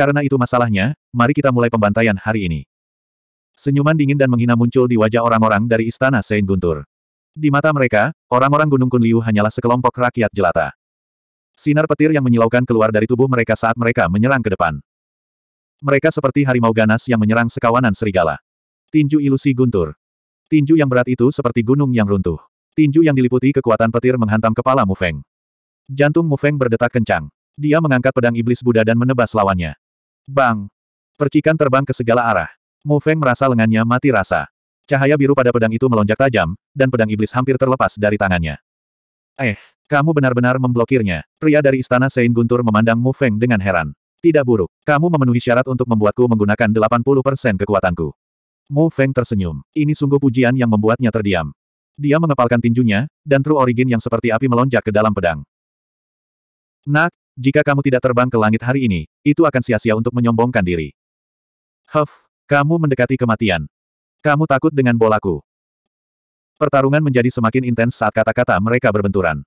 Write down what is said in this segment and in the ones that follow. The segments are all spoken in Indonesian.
Karena itu masalahnya, mari kita mulai pembantaian hari ini. Senyuman dingin dan menghina muncul di wajah orang-orang dari Istana Sein Guntur. Di mata mereka, orang-orang Gunung Kunliu hanyalah sekelompok rakyat jelata. Sinar petir yang menyilaukan keluar dari tubuh mereka saat mereka menyerang ke depan. Mereka seperti harimau ganas yang menyerang sekawanan serigala. Tinju ilusi guntur. Tinju yang berat itu seperti gunung yang runtuh. Tinju yang diliputi kekuatan petir menghantam kepala Mufeng. Jantung Mufeng berdetak kencang. Dia mengangkat pedang iblis Buddha dan menebas lawannya. Bang! Percikan terbang ke segala arah. Mu Feng merasa lengannya mati rasa. Cahaya biru pada pedang itu melonjak tajam, dan pedang iblis hampir terlepas dari tangannya. Eh, kamu benar-benar memblokirnya. Pria dari istana Sein Guntur memandang Mu Feng dengan heran. Tidak buruk, kamu memenuhi syarat untuk membuatku menggunakan 80% kekuatanku. Mu Feng tersenyum. Ini sungguh pujian yang membuatnya terdiam. Dia mengepalkan tinjunya, dan True Origin yang seperti api melonjak ke dalam pedang. Nak, jika kamu tidak terbang ke langit hari ini, itu akan sia-sia untuk menyombongkan diri. Huff, kamu mendekati kematian. Kamu takut dengan bolaku. Pertarungan menjadi semakin intens saat kata-kata mereka berbenturan.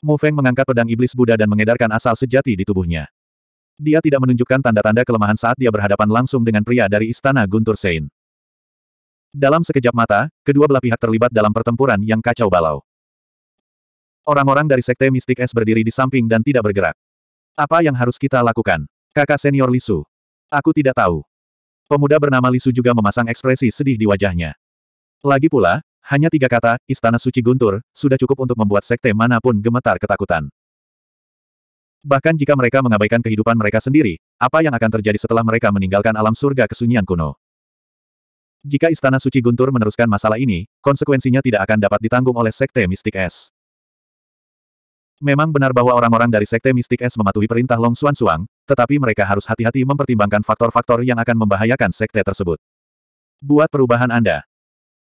Mu Feng mengangkat pedang iblis Buddha dan mengedarkan asal sejati di tubuhnya. Dia tidak menunjukkan tanda-tanda kelemahan saat dia berhadapan langsung dengan pria dari istana Guntur Sein. Dalam sekejap mata, kedua belah pihak terlibat dalam pertempuran yang kacau balau. Orang-orang dari Sekte Mistik Es berdiri di samping dan tidak bergerak. Apa yang harus kita lakukan? Kakak senior Lisu. Aku tidak tahu. Pemuda bernama Lisu juga memasang ekspresi sedih di wajahnya. Lagi pula, hanya tiga kata, Istana Suci Guntur, sudah cukup untuk membuat sekte manapun gemetar ketakutan. Bahkan jika mereka mengabaikan kehidupan mereka sendiri, apa yang akan terjadi setelah mereka meninggalkan alam surga kesunyian kuno? Jika Istana Suci Guntur meneruskan masalah ini, konsekuensinya tidak akan dapat ditanggung oleh Sekte Mistik S. Memang benar bahwa orang-orang dari Sekte Mistik Es mematuhi perintah Long Xuan Suang, tetapi mereka harus hati-hati mempertimbangkan faktor-faktor yang akan membahayakan Sekte tersebut. Buat perubahan Anda.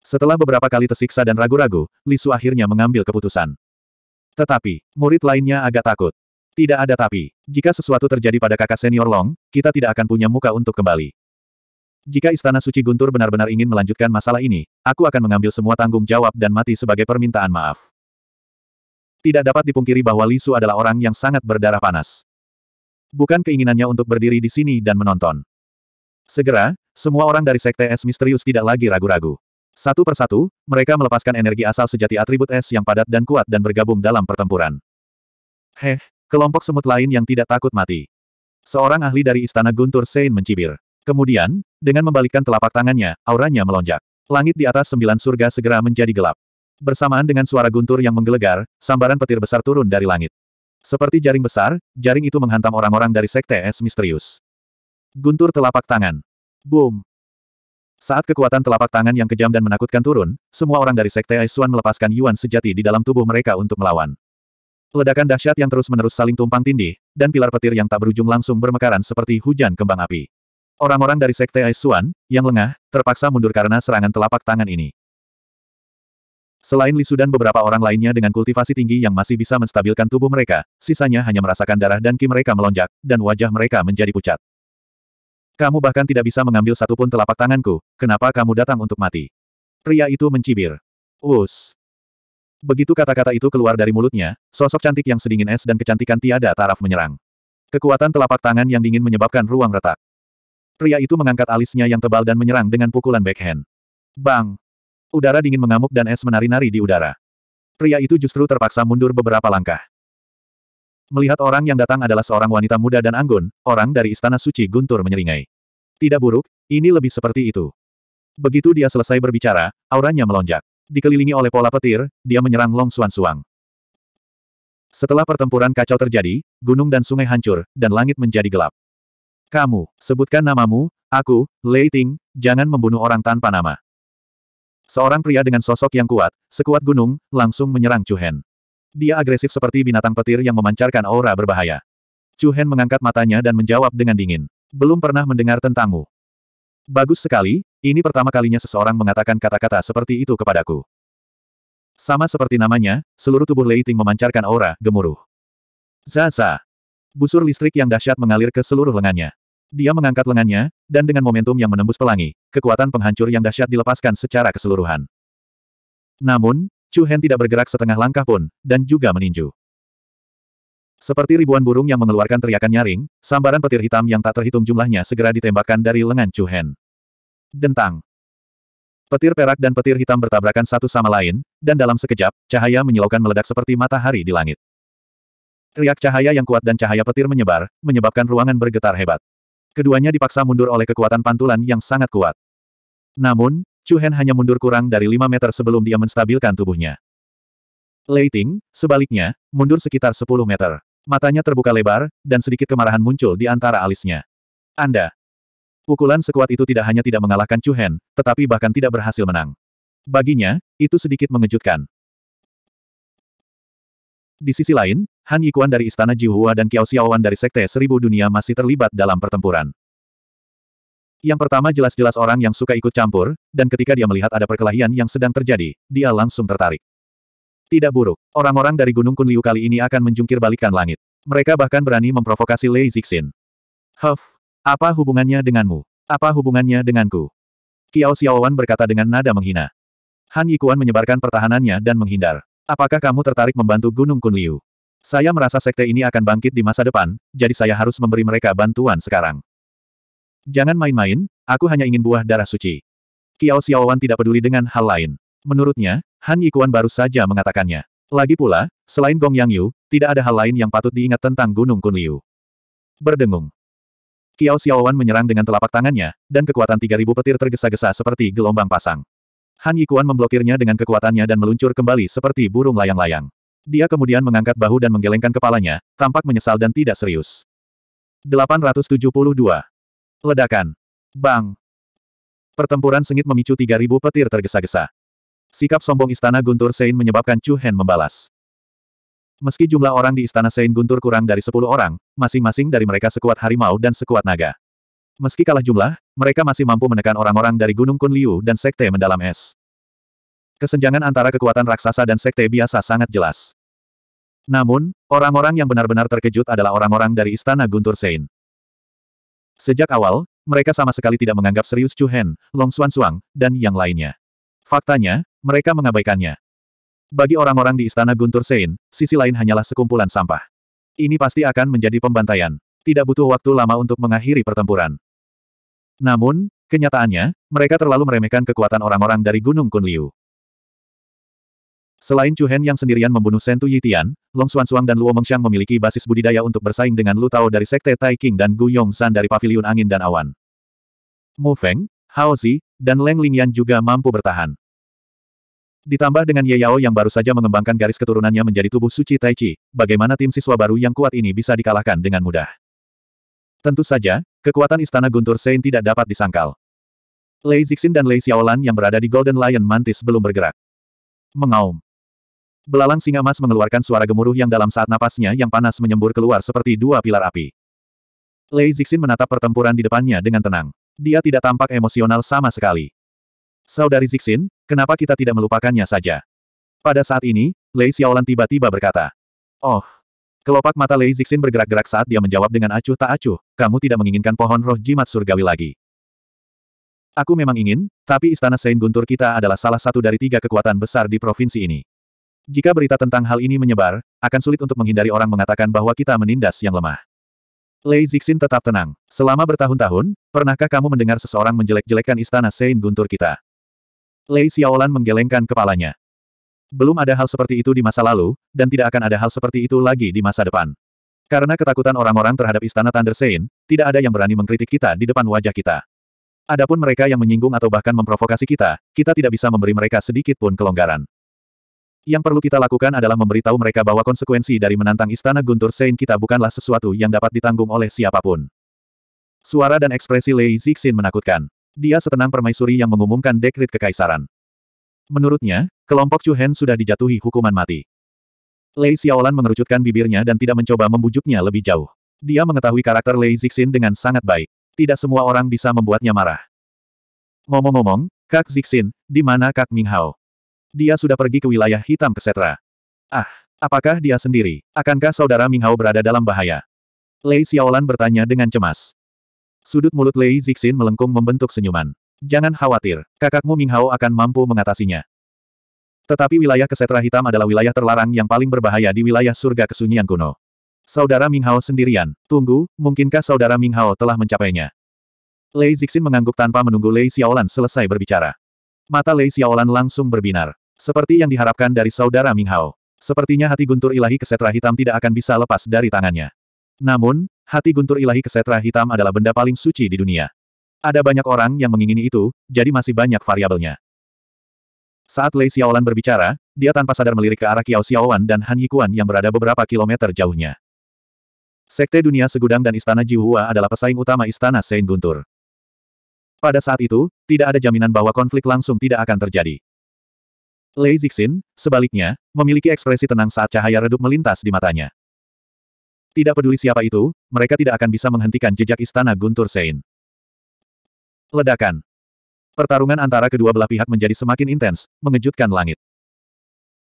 Setelah beberapa kali tersiksa dan ragu-ragu, Lisu akhirnya mengambil keputusan. Tetapi, murid lainnya agak takut. Tidak ada tapi. Jika sesuatu terjadi pada kakak senior Long, kita tidak akan punya muka untuk kembali. Jika Istana Suci Guntur benar-benar ingin melanjutkan masalah ini, aku akan mengambil semua tanggung jawab dan mati sebagai permintaan maaf. Tidak dapat dipungkiri bahwa Lisu adalah orang yang sangat berdarah panas. Bukan keinginannya untuk berdiri di sini dan menonton. Segera, semua orang dari Sekte Es Misterius tidak lagi ragu-ragu. Satu persatu, mereka melepaskan energi asal sejati atribut es yang padat dan kuat dan bergabung dalam pertempuran. Heh, kelompok semut lain yang tidak takut mati. Seorang ahli dari Istana Guntur Sein mencibir. Kemudian, dengan membalikkan telapak tangannya, auranya melonjak. Langit di atas sembilan surga segera menjadi gelap. Bersamaan dengan suara guntur yang menggelegar, sambaran petir besar turun dari langit. Seperti jaring besar, jaring itu menghantam orang-orang dari sekte es misterius. Guntur telapak tangan. Boom. Saat kekuatan telapak tangan yang kejam dan menakutkan turun, semua orang dari sekte Es Yuan melepaskan Yuan sejati di dalam tubuh mereka untuk melawan. Ledakan dahsyat yang terus-menerus saling tumpang tindih, dan pilar petir yang tak berujung langsung bermekaran seperti hujan kembang api. Orang-orang dari sekte Aisuan, yang lengah, terpaksa mundur karena serangan telapak tangan ini. Selain Lisu dan beberapa orang lainnya dengan kultivasi tinggi yang masih bisa menstabilkan tubuh mereka, sisanya hanya merasakan darah dan ki mereka melonjak, dan wajah mereka menjadi pucat. Kamu bahkan tidak bisa mengambil satupun telapak tanganku, kenapa kamu datang untuk mati? Pria itu mencibir. Us. Begitu kata-kata itu keluar dari mulutnya, sosok cantik yang sedingin es dan kecantikan tiada taraf menyerang. Kekuatan telapak tangan yang dingin menyebabkan ruang retak. Pria itu mengangkat alisnya yang tebal dan menyerang dengan pukulan backhand. Bang! Udara dingin mengamuk dan es menari-nari di udara. Pria itu justru terpaksa mundur beberapa langkah. Melihat orang yang datang adalah seorang wanita muda dan anggun, orang dari Istana Suci Guntur menyeringai. Tidak buruk, ini lebih seperti itu. Begitu dia selesai berbicara, auranya melonjak. Dikelilingi oleh pola petir, dia menyerang Long Suan Suang. Setelah pertempuran kacau terjadi, gunung dan sungai hancur, dan langit menjadi gelap. Kamu, sebutkan namamu, aku, Lei Ting, jangan membunuh orang tanpa nama. Seorang pria dengan sosok yang kuat, sekuat gunung, langsung menyerang Chuhen. Dia agresif seperti binatang petir yang memancarkan aura berbahaya. Chuhen mengangkat matanya dan menjawab dengan dingin. Belum pernah mendengar tentangmu. Bagus sekali, ini pertama kalinya seseorang mengatakan kata-kata seperti itu kepadaku. Sama seperti namanya, seluruh tubuh Lei Ting memancarkan aura gemuruh. Zaza. Busur listrik yang dahsyat mengalir ke seluruh lengannya. Dia mengangkat lengannya, dan dengan momentum yang menembus pelangi, kekuatan penghancur yang dahsyat dilepaskan secara keseluruhan. Namun, Chu Hen tidak bergerak setengah langkah pun, dan juga meninju. Seperti ribuan burung yang mengeluarkan teriakan nyaring, sambaran petir hitam yang tak terhitung jumlahnya segera ditembakkan dari lengan Chu Hen. Dentang. Petir perak dan petir hitam bertabrakan satu sama lain, dan dalam sekejap, cahaya menyilaukan meledak seperti matahari di langit. Riak cahaya yang kuat dan cahaya petir menyebar, menyebabkan ruangan bergetar hebat. Keduanya dipaksa mundur oleh kekuatan pantulan yang sangat kuat. Namun, Chu Hen hanya mundur kurang dari 5 meter sebelum dia menstabilkan tubuhnya. Lei Ting, sebaliknya, mundur sekitar 10 meter. Matanya terbuka lebar, dan sedikit kemarahan muncul di antara alisnya. Anda. Pukulan sekuat itu tidak hanya tidak mengalahkan Chu Hen, tetapi bahkan tidak berhasil menang. Baginya, itu sedikit mengejutkan. Di sisi lain, Han Yikuan dari Istana Jihua dan Qiao Xiaowan dari Sekte Seribu Dunia masih terlibat dalam pertempuran. Yang pertama jelas-jelas orang yang suka ikut campur, dan ketika dia melihat ada perkelahian yang sedang terjadi, dia langsung tertarik. Tidak buruk, orang-orang dari Gunung Kunliu kali ini akan menjungkir balikan langit. Mereka bahkan berani memprovokasi Lei Zixin. Huff, apa hubungannya denganmu? Apa hubungannya denganku? Qiao Xiaowan berkata dengan nada menghina. Han Yikuan menyebarkan pertahanannya dan menghindar. Apakah kamu tertarik membantu Gunung Kunliu? Saya merasa sekte ini akan bangkit di masa depan, jadi saya harus memberi mereka bantuan sekarang. Jangan main-main, aku hanya ingin buah darah suci. Kiao Xiaowan tidak peduli dengan hal lain. Menurutnya, Han Yikuan baru saja mengatakannya. Lagi pula, selain Gong Yang Yu, tidak ada hal lain yang patut diingat tentang Gunung Kunliu. Berdengung. Kiao Xiaowan menyerang dengan telapak tangannya, dan kekuatan 3000 petir tergesa-gesa seperti gelombang pasang. Han Yikuan memblokirnya dengan kekuatannya dan meluncur kembali seperti burung layang-layang. Dia kemudian mengangkat bahu dan menggelengkan kepalanya, tampak menyesal dan tidak serius. 872. Ledakan. Bang. Pertempuran sengit memicu 3000 petir tergesa-gesa. Sikap sombong istana Guntur Sein menyebabkan Chu Hen membalas. Meski jumlah orang di istana Sein Guntur kurang dari 10 orang, masing-masing dari mereka sekuat harimau dan sekuat naga. Meski kalah jumlah, mereka masih mampu menekan orang-orang dari Gunung Kunliu dan Sekte Mendalam Es. Kesenjangan antara kekuatan raksasa dan Sekte biasa sangat jelas. Namun, orang-orang yang benar-benar terkejut adalah orang-orang dari Istana Guntur Sein. Sejak awal, mereka sama sekali tidak menganggap serius Chu Hen, Long Xuan Xuan, dan yang lainnya. Faktanya, mereka mengabaikannya. Bagi orang-orang di Istana Guntur Sein, sisi lain hanyalah sekumpulan sampah. Ini pasti akan menjadi pembantaian. Tidak butuh waktu lama untuk mengakhiri pertempuran. Namun, kenyataannya, mereka terlalu meremehkan kekuatan orang-orang dari Gunung Kunliu. Selain Chu Hen yang sendirian membunuh Sentu Yitian, Long Xuan Suang dan Luo Mengxiang memiliki basis budidaya untuk bersaing dengan Lu Tao dari Sekte Tai King dan Gu Yong San dari Paviliun Angin dan Awan. Mu Feng, Hao Zi, dan Leng Lingyan juga mampu bertahan. Ditambah dengan Ye Yao yang baru saja mengembangkan garis keturunannya menjadi tubuh suci Tai Chi, bagaimana tim siswa baru yang kuat ini bisa dikalahkan dengan mudah. Tentu saja, kekuatan Istana Guntur Sein tidak dapat disangkal. Lei Zixin dan Lei Xiaolan yang berada di Golden Lion Mantis belum bergerak. Mengaum. Belalang singa emas mengeluarkan suara gemuruh yang dalam saat napasnya yang panas menyembur keluar seperti dua pilar api. Lei Zixin menatap pertempuran di depannya dengan tenang. Dia tidak tampak emosional sama sekali. Saudari Zixin, kenapa kita tidak melupakannya saja? Pada saat ini, Lei Xiaolan tiba-tiba berkata. Oh, Kelopak mata Lei Zixin bergerak-gerak saat dia menjawab dengan acuh tak acuh, kamu tidak menginginkan pohon roh jimat surgawi lagi. Aku memang ingin, tapi istana Sein Guntur kita adalah salah satu dari tiga kekuatan besar di provinsi ini. Jika berita tentang hal ini menyebar, akan sulit untuk menghindari orang mengatakan bahwa kita menindas yang lemah. Lei Zixin tetap tenang. Selama bertahun-tahun, pernahkah kamu mendengar seseorang menjelek-jelekan istana Sein Guntur kita? Lei Xiaolan menggelengkan kepalanya. Belum ada hal seperti itu di masa lalu, dan tidak akan ada hal seperti itu lagi di masa depan. Karena ketakutan orang-orang terhadap istana Thunder Sein, tidak ada yang berani mengkritik kita di depan wajah kita. Adapun mereka yang menyinggung atau bahkan memprovokasi kita, kita tidak bisa memberi mereka sedikit pun kelonggaran. Yang perlu kita lakukan adalah memberitahu mereka bahwa konsekuensi dari menantang istana Guntur Sein kita bukanlah sesuatu yang dapat ditanggung oleh siapapun. Suara dan ekspresi Lei Zixin menakutkan. Dia setenang permaisuri yang mengumumkan dekrit kekaisaran. Menurutnya, Kelompok Chu Hen sudah dijatuhi hukuman mati. Lei Xiaolan mengerucutkan bibirnya dan tidak mencoba membujuknya lebih jauh. Dia mengetahui karakter Lei Zixin dengan sangat baik. Tidak semua orang bisa membuatnya marah. Ngomong-ngomong, Kak Zixin, di mana Kak Minghao? Dia sudah pergi ke wilayah hitam kesetra. Ah, apakah dia sendiri? Akankah saudara Minghao berada dalam bahaya? Lei Xiaolan bertanya dengan cemas. Sudut mulut Lei Zixin melengkung membentuk senyuman. Jangan khawatir, kakakmu Minghao akan mampu mengatasinya. Tetapi wilayah kesetra hitam adalah wilayah terlarang yang paling berbahaya di wilayah surga kesunyian kuno. Saudara Minghao sendirian. Tunggu, mungkinkah saudara Minghao telah mencapainya? Lei Zixin mengangguk tanpa menunggu Lei Xiaolan selesai berbicara. Mata Lei Xiaolan langsung berbinar. Seperti yang diharapkan dari saudara Minghao. Sepertinya hati guntur ilahi kesetra hitam tidak akan bisa lepas dari tangannya. Namun, hati guntur ilahi kesetra hitam adalah benda paling suci di dunia. Ada banyak orang yang mengingini itu, jadi masih banyak variabelnya. Saat Lei Xiaolan berbicara, dia tanpa sadar melirik ke arah Qiao Xiaowan dan Han Yikuan yang berada beberapa kilometer jauhnya. Sekte Dunia Segudang dan Istana Jiuhua adalah pesaing utama Istana Sein Guntur. Pada saat itu, tidak ada jaminan bahwa konflik langsung tidak akan terjadi. Lei Zixin, sebaliknya, memiliki ekspresi tenang saat cahaya redup melintas di matanya. Tidak peduli siapa itu, mereka tidak akan bisa menghentikan jejak Istana Guntur Sein. Ledakan Pertarungan antara kedua belah pihak menjadi semakin intens, mengejutkan langit.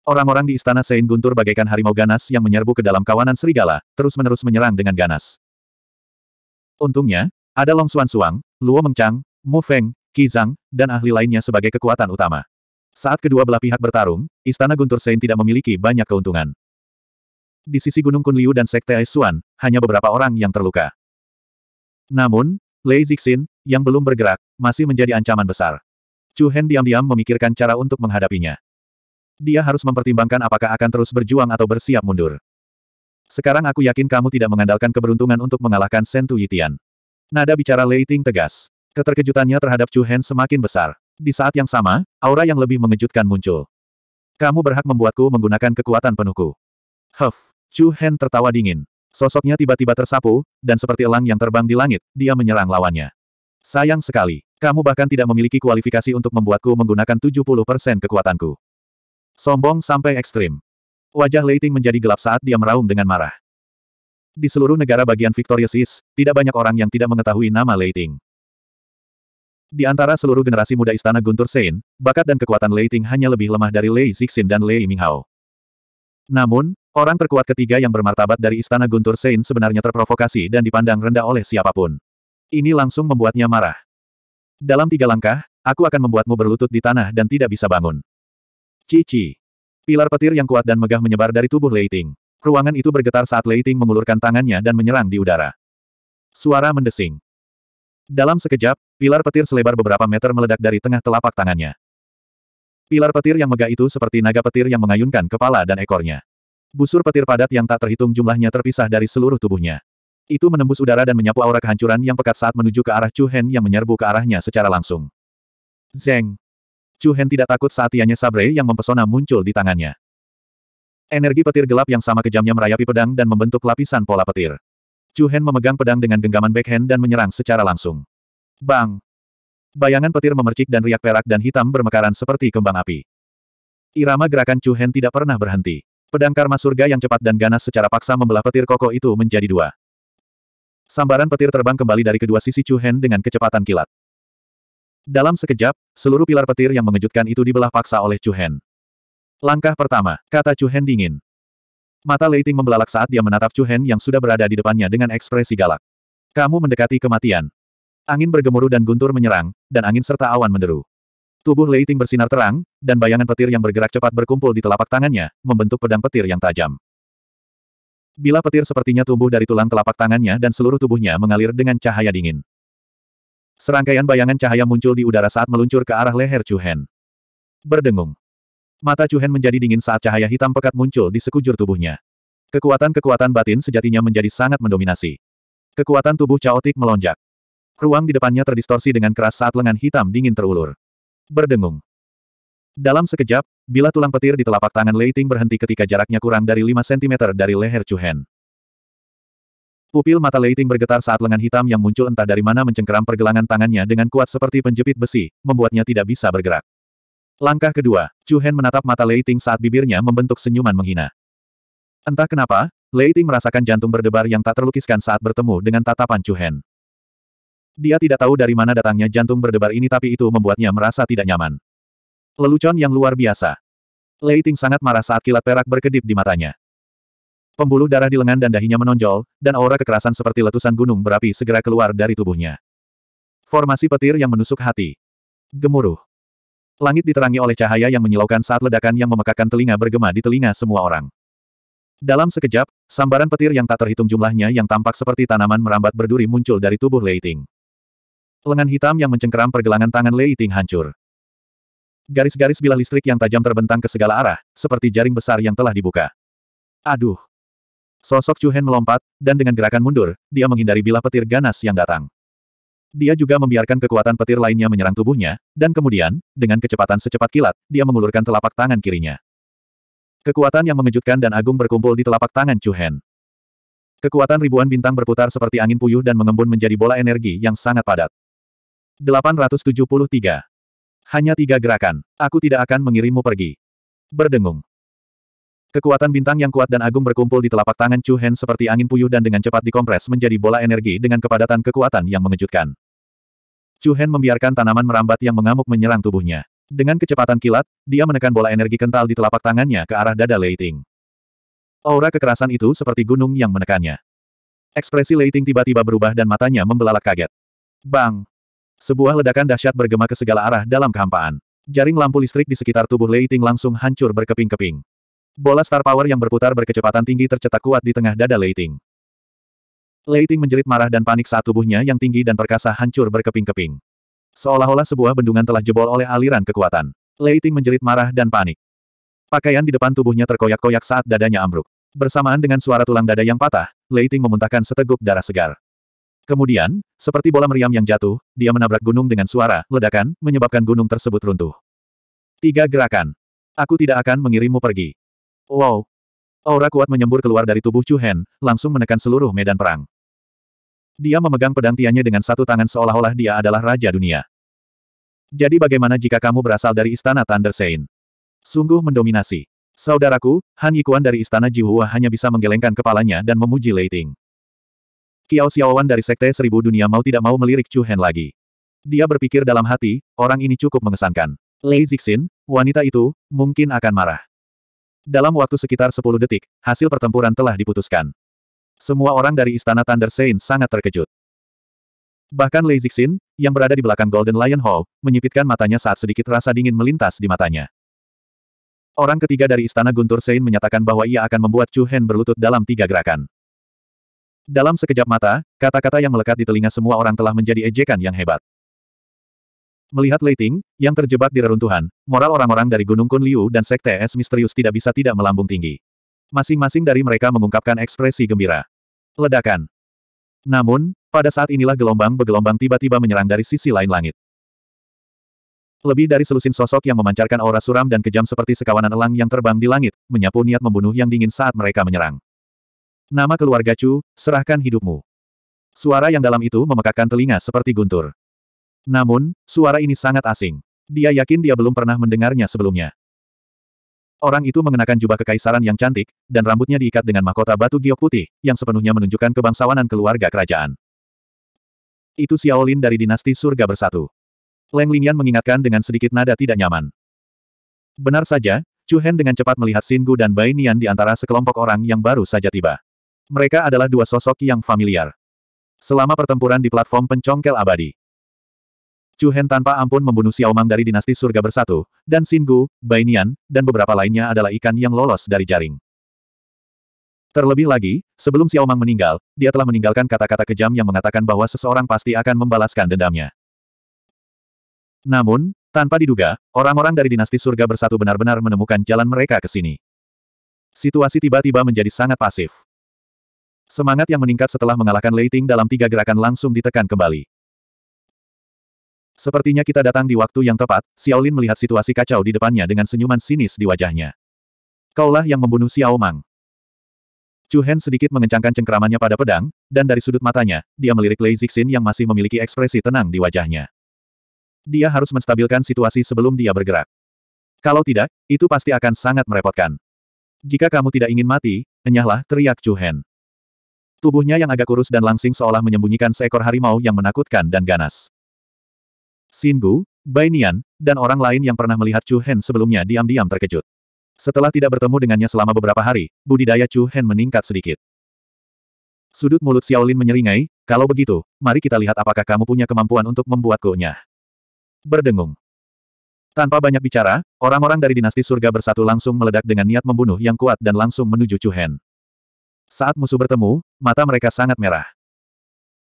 Orang-orang di istana Sein Guntur bagaikan harimau ganas yang menyerbu ke dalam kawanan serigala, terus-menerus menyerang dengan ganas. Untungnya, ada Long Xuan Suang, Luo Mengchang, Mu Feng, Qi Zhang, dan ahli lainnya sebagai kekuatan utama. Saat kedua belah pihak bertarung, istana Guntur Sein tidak memiliki banyak keuntungan. Di sisi Gunung Kunliu dan Sekte Aisuan, hanya beberapa orang yang terluka. Namun, Lei Zixin, yang belum bergerak, masih menjadi ancaman besar. Chu Hen diam-diam memikirkan cara untuk menghadapinya. Dia harus mempertimbangkan apakah akan terus berjuang atau bersiap mundur. Sekarang aku yakin kamu tidak mengandalkan keberuntungan untuk mengalahkan Sentu Yitian. Nada bicara Lei Ting tegas. Keterkejutannya terhadap Chu Hen semakin besar. Di saat yang sama, aura yang lebih mengejutkan muncul. Kamu berhak membuatku menggunakan kekuatan penuhku. Huff, Chu Hen tertawa dingin. Sosoknya tiba-tiba tersapu, dan seperti elang yang terbang di langit, dia menyerang lawannya. Sayang sekali, kamu bahkan tidak memiliki kualifikasi untuk membuatku menggunakan 70% kekuatanku. Sombong sampai ekstrim. Wajah Leiting menjadi gelap saat dia meraung dengan marah. Di seluruh negara bagian Victorious East, tidak banyak orang yang tidak mengetahui nama Leiting. Di antara seluruh generasi muda istana Guntur Sein, bakat dan kekuatan Leiting hanya lebih lemah dari Lei Zixin dan Lei Minghao. Namun, Orang terkuat ketiga yang bermartabat dari Istana Guntur Sein sebenarnya terprovokasi dan dipandang rendah oleh siapapun. Ini langsung membuatnya marah. Dalam tiga langkah, aku akan membuatmu berlutut di tanah dan tidak bisa bangun. Cici. Pilar petir yang kuat dan megah menyebar dari tubuh Leiting. Ruangan itu bergetar saat Leiting mengulurkan tangannya dan menyerang di udara. Suara mendesing. Dalam sekejap, pilar petir selebar beberapa meter meledak dari tengah telapak tangannya. Pilar petir yang megah itu seperti naga petir yang mengayunkan kepala dan ekornya. Busur petir padat yang tak terhitung jumlahnya terpisah dari seluruh tubuhnya. Itu menembus udara dan menyapu aura kehancuran yang pekat saat menuju ke arah Chu Hen yang menyerbu ke arahnya secara langsung. Zeng! Chu Hen tidak takut saat tianya sabre yang mempesona muncul di tangannya. Energi petir gelap yang sama kejamnya merayapi pedang dan membentuk lapisan pola petir. Chu Hen memegang pedang dengan genggaman backhand dan menyerang secara langsung. Bang! Bayangan petir memercik dan riak perak dan hitam bermekaran seperti kembang api. Irama gerakan Chu Hen tidak pernah berhenti. Pedang karma surga yang cepat dan ganas secara paksa membelah petir koko itu menjadi dua. Sambaran petir terbang kembali dari kedua sisi Chu Hen dengan kecepatan kilat. Dalam sekejap, seluruh pilar petir yang mengejutkan itu dibelah paksa oleh Chu Hen. Langkah pertama, kata Chu Hen dingin. Mata Leiting membelalak saat dia menatap Chu Hen yang sudah berada di depannya dengan ekspresi galak. Kamu mendekati kematian. Angin bergemuruh dan guntur menyerang, dan angin serta awan menderu. Tubuh Leiting bersinar terang, dan bayangan petir yang bergerak cepat berkumpul di telapak tangannya, membentuk pedang petir yang tajam. Bila petir sepertinya tumbuh dari tulang telapak tangannya dan seluruh tubuhnya mengalir dengan cahaya dingin. Serangkaian bayangan cahaya muncul di udara saat meluncur ke arah leher Hen. Berdengung. Mata Hen menjadi dingin saat cahaya hitam pekat muncul di sekujur tubuhnya. Kekuatan-kekuatan batin sejatinya menjadi sangat mendominasi. Kekuatan tubuh caotik melonjak. Ruang di depannya terdistorsi dengan keras saat lengan hitam dingin terulur berdengung. Dalam sekejap, bila tulang petir di telapak tangan Leiting berhenti ketika jaraknya kurang dari 5 cm dari leher Cuhen. Pupil mata Leiting bergetar saat lengan hitam yang muncul entah dari mana mencengkeram pergelangan tangannya dengan kuat seperti penjepit besi, membuatnya tidak bisa bergerak. Langkah kedua, Cuhen menatap mata Leiting saat bibirnya membentuk senyuman menghina. Entah kenapa, Leiting merasakan jantung berdebar yang tak terlukiskan saat bertemu dengan tatapan Cuhen. Dia tidak tahu dari mana datangnya jantung berdebar ini tapi itu membuatnya merasa tidak nyaman. Lelucon yang luar biasa. Lei Ting sangat marah saat kilat perak berkedip di matanya. Pembuluh darah di lengan dan dahinya menonjol, dan aura kekerasan seperti letusan gunung berapi segera keluar dari tubuhnya. Formasi petir yang menusuk hati. Gemuruh. Langit diterangi oleh cahaya yang menyilaukan saat ledakan yang memekakkan telinga bergema di telinga semua orang. Dalam sekejap, sambaran petir yang tak terhitung jumlahnya yang tampak seperti tanaman merambat berduri muncul dari tubuh Leiting. Lengan hitam yang mencengkeram pergelangan tangan Lei Ting hancur. Garis-garis bilah listrik yang tajam terbentang ke segala arah, seperti jaring besar yang telah dibuka. Aduh! Sosok Chu Hen melompat, dan dengan gerakan mundur, dia menghindari bilah petir ganas yang datang. Dia juga membiarkan kekuatan petir lainnya menyerang tubuhnya, dan kemudian, dengan kecepatan secepat kilat, dia mengulurkan telapak tangan kirinya. Kekuatan yang mengejutkan dan agung berkumpul di telapak tangan Chu Hen. Kekuatan ribuan bintang berputar seperti angin puyuh dan mengembun menjadi bola energi yang sangat padat. 873. Hanya tiga gerakan. Aku tidak akan mengirimmu pergi. Berdengung. Kekuatan bintang yang kuat dan agung berkumpul di telapak tangan Chu Hen seperti angin puyuh dan dengan cepat dikompres menjadi bola energi dengan kepadatan kekuatan yang mengejutkan. Chu Hen membiarkan tanaman merambat yang mengamuk menyerang tubuhnya. Dengan kecepatan kilat, dia menekan bola energi kental di telapak tangannya ke arah dada Leiting. Aura kekerasan itu seperti gunung yang menekannya. Ekspresi Leiting tiba-tiba berubah dan matanya membelalak kaget. Bang! Sebuah ledakan dahsyat bergema ke segala arah dalam kehampaan. Jaring lampu listrik di sekitar tubuh Lei Ting langsung hancur berkeping-keping. Bola star power yang berputar berkecepatan tinggi tercetak kuat di tengah dada Lei Ting. Lei Ting menjerit marah dan panik saat tubuhnya yang tinggi dan perkasa hancur berkeping-keping. Seolah-olah sebuah bendungan telah jebol oleh aliran kekuatan. Lei Ting menjerit marah dan panik. Pakaian di depan tubuhnya terkoyak-koyak saat dadanya ambruk. Bersamaan dengan suara tulang dada yang patah, Lei Ting memuntahkan seteguk darah segar. Kemudian, seperti bola meriam yang jatuh, dia menabrak gunung dengan suara, ledakan, menyebabkan gunung tersebut runtuh. Tiga gerakan. Aku tidak akan mengirimmu pergi. Wow. Aura kuat menyembur keluar dari tubuh Chu Hen, langsung menekan seluruh medan perang. Dia memegang pedang tiannya dengan satu tangan seolah-olah dia adalah raja dunia. Jadi bagaimana jika kamu berasal dari istana Thunder Sein? Sungguh mendominasi. Saudaraku, Han Yikuan dari istana Jihua hanya bisa menggelengkan kepalanya dan memuji Leiting. Kiao Xiaowan dari Sekte Seribu Dunia mau tidak mau melirik Chu Hen lagi. Dia berpikir dalam hati, orang ini cukup mengesankan. Lei Zixin, wanita itu, mungkin akan marah. Dalam waktu sekitar 10 detik, hasil pertempuran telah diputuskan. Semua orang dari Istana Thunder Saint sangat terkejut. Bahkan Lei Zixin, yang berada di belakang Golden Lion Hall, menyipitkan matanya saat sedikit rasa dingin melintas di matanya. Orang ketiga dari Istana Guntur Sein menyatakan bahwa ia akan membuat Chu Hen berlutut dalam tiga gerakan. Dalam sekejap mata, kata-kata yang melekat di telinga semua orang telah menjadi ejekan yang hebat. Melihat Leiting, yang terjebak di reruntuhan, moral orang-orang dari Gunung Kun Liu dan Sekte Es Misterius tidak bisa tidak melambung tinggi. Masing-masing dari mereka mengungkapkan ekspresi gembira. Ledakan. Namun, pada saat inilah gelombang bergelombang tiba-tiba menyerang dari sisi lain langit. Lebih dari selusin sosok yang memancarkan aura suram dan kejam seperti sekawanan elang yang terbang di langit, menyapu niat membunuh yang dingin saat mereka menyerang. Nama keluarga Chu, serahkan hidupmu. Suara yang dalam itu memekakkan telinga seperti guntur. Namun, suara ini sangat asing. Dia yakin dia belum pernah mendengarnya sebelumnya. Orang itu mengenakan jubah kekaisaran yang cantik, dan rambutnya diikat dengan mahkota batu giok putih, yang sepenuhnya menunjukkan kebangsawanan keluarga kerajaan. Itu Xiaolin dari dinasti surga bersatu. Leng Lingyan mengingatkan dengan sedikit nada tidak nyaman. Benar saja, Chu Hen dengan cepat melihat Gu dan Bai Nian di antara sekelompok orang yang baru saja tiba. Mereka adalah dua sosok yang familiar. Selama pertempuran di platform pencongkel abadi. Chu Hen tanpa ampun membunuh Xiao Mang dari dinasti surga bersatu, dan Xin Gu, Bai Nian, dan beberapa lainnya adalah ikan yang lolos dari jaring. Terlebih lagi, sebelum Xiao Mang meninggal, dia telah meninggalkan kata-kata kejam yang mengatakan bahwa seseorang pasti akan membalaskan dendamnya. Namun, tanpa diduga, orang-orang dari dinasti surga bersatu benar-benar menemukan jalan mereka ke sini. Situasi tiba-tiba menjadi sangat pasif. Semangat yang meningkat setelah mengalahkan Lei Ting dalam tiga gerakan langsung ditekan kembali. Sepertinya kita datang di waktu yang tepat, Xiaolin melihat situasi kacau di depannya dengan senyuman sinis di wajahnya. Kaulah yang membunuh Xiao Mang. Chu Hen sedikit mengencangkan cengkeramannya pada pedang, dan dari sudut matanya, dia melirik Lei Zixin yang masih memiliki ekspresi tenang di wajahnya. Dia harus menstabilkan situasi sebelum dia bergerak. Kalau tidak, itu pasti akan sangat merepotkan. Jika kamu tidak ingin mati, enyahlah, teriak Chu Hen. Tubuhnya yang agak kurus dan langsing seolah menyembunyikan seekor harimau yang menakutkan dan ganas. Xingu, Bainian, dan orang lain yang pernah melihat Chu Hen sebelumnya diam-diam terkejut. Setelah tidak bertemu dengannya selama beberapa hari, budidaya Chu Hen meningkat sedikit. Sudut mulut Xiaolin menyeringai, kalau begitu, mari kita lihat apakah kamu punya kemampuan untuk membuat kunya. Berdengung. Tanpa banyak bicara, orang-orang dari dinasti surga bersatu langsung meledak dengan niat membunuh yang kuat dan langsung menuju Chu Hen. Saat musuh bertemu, mata mereka sangat merah.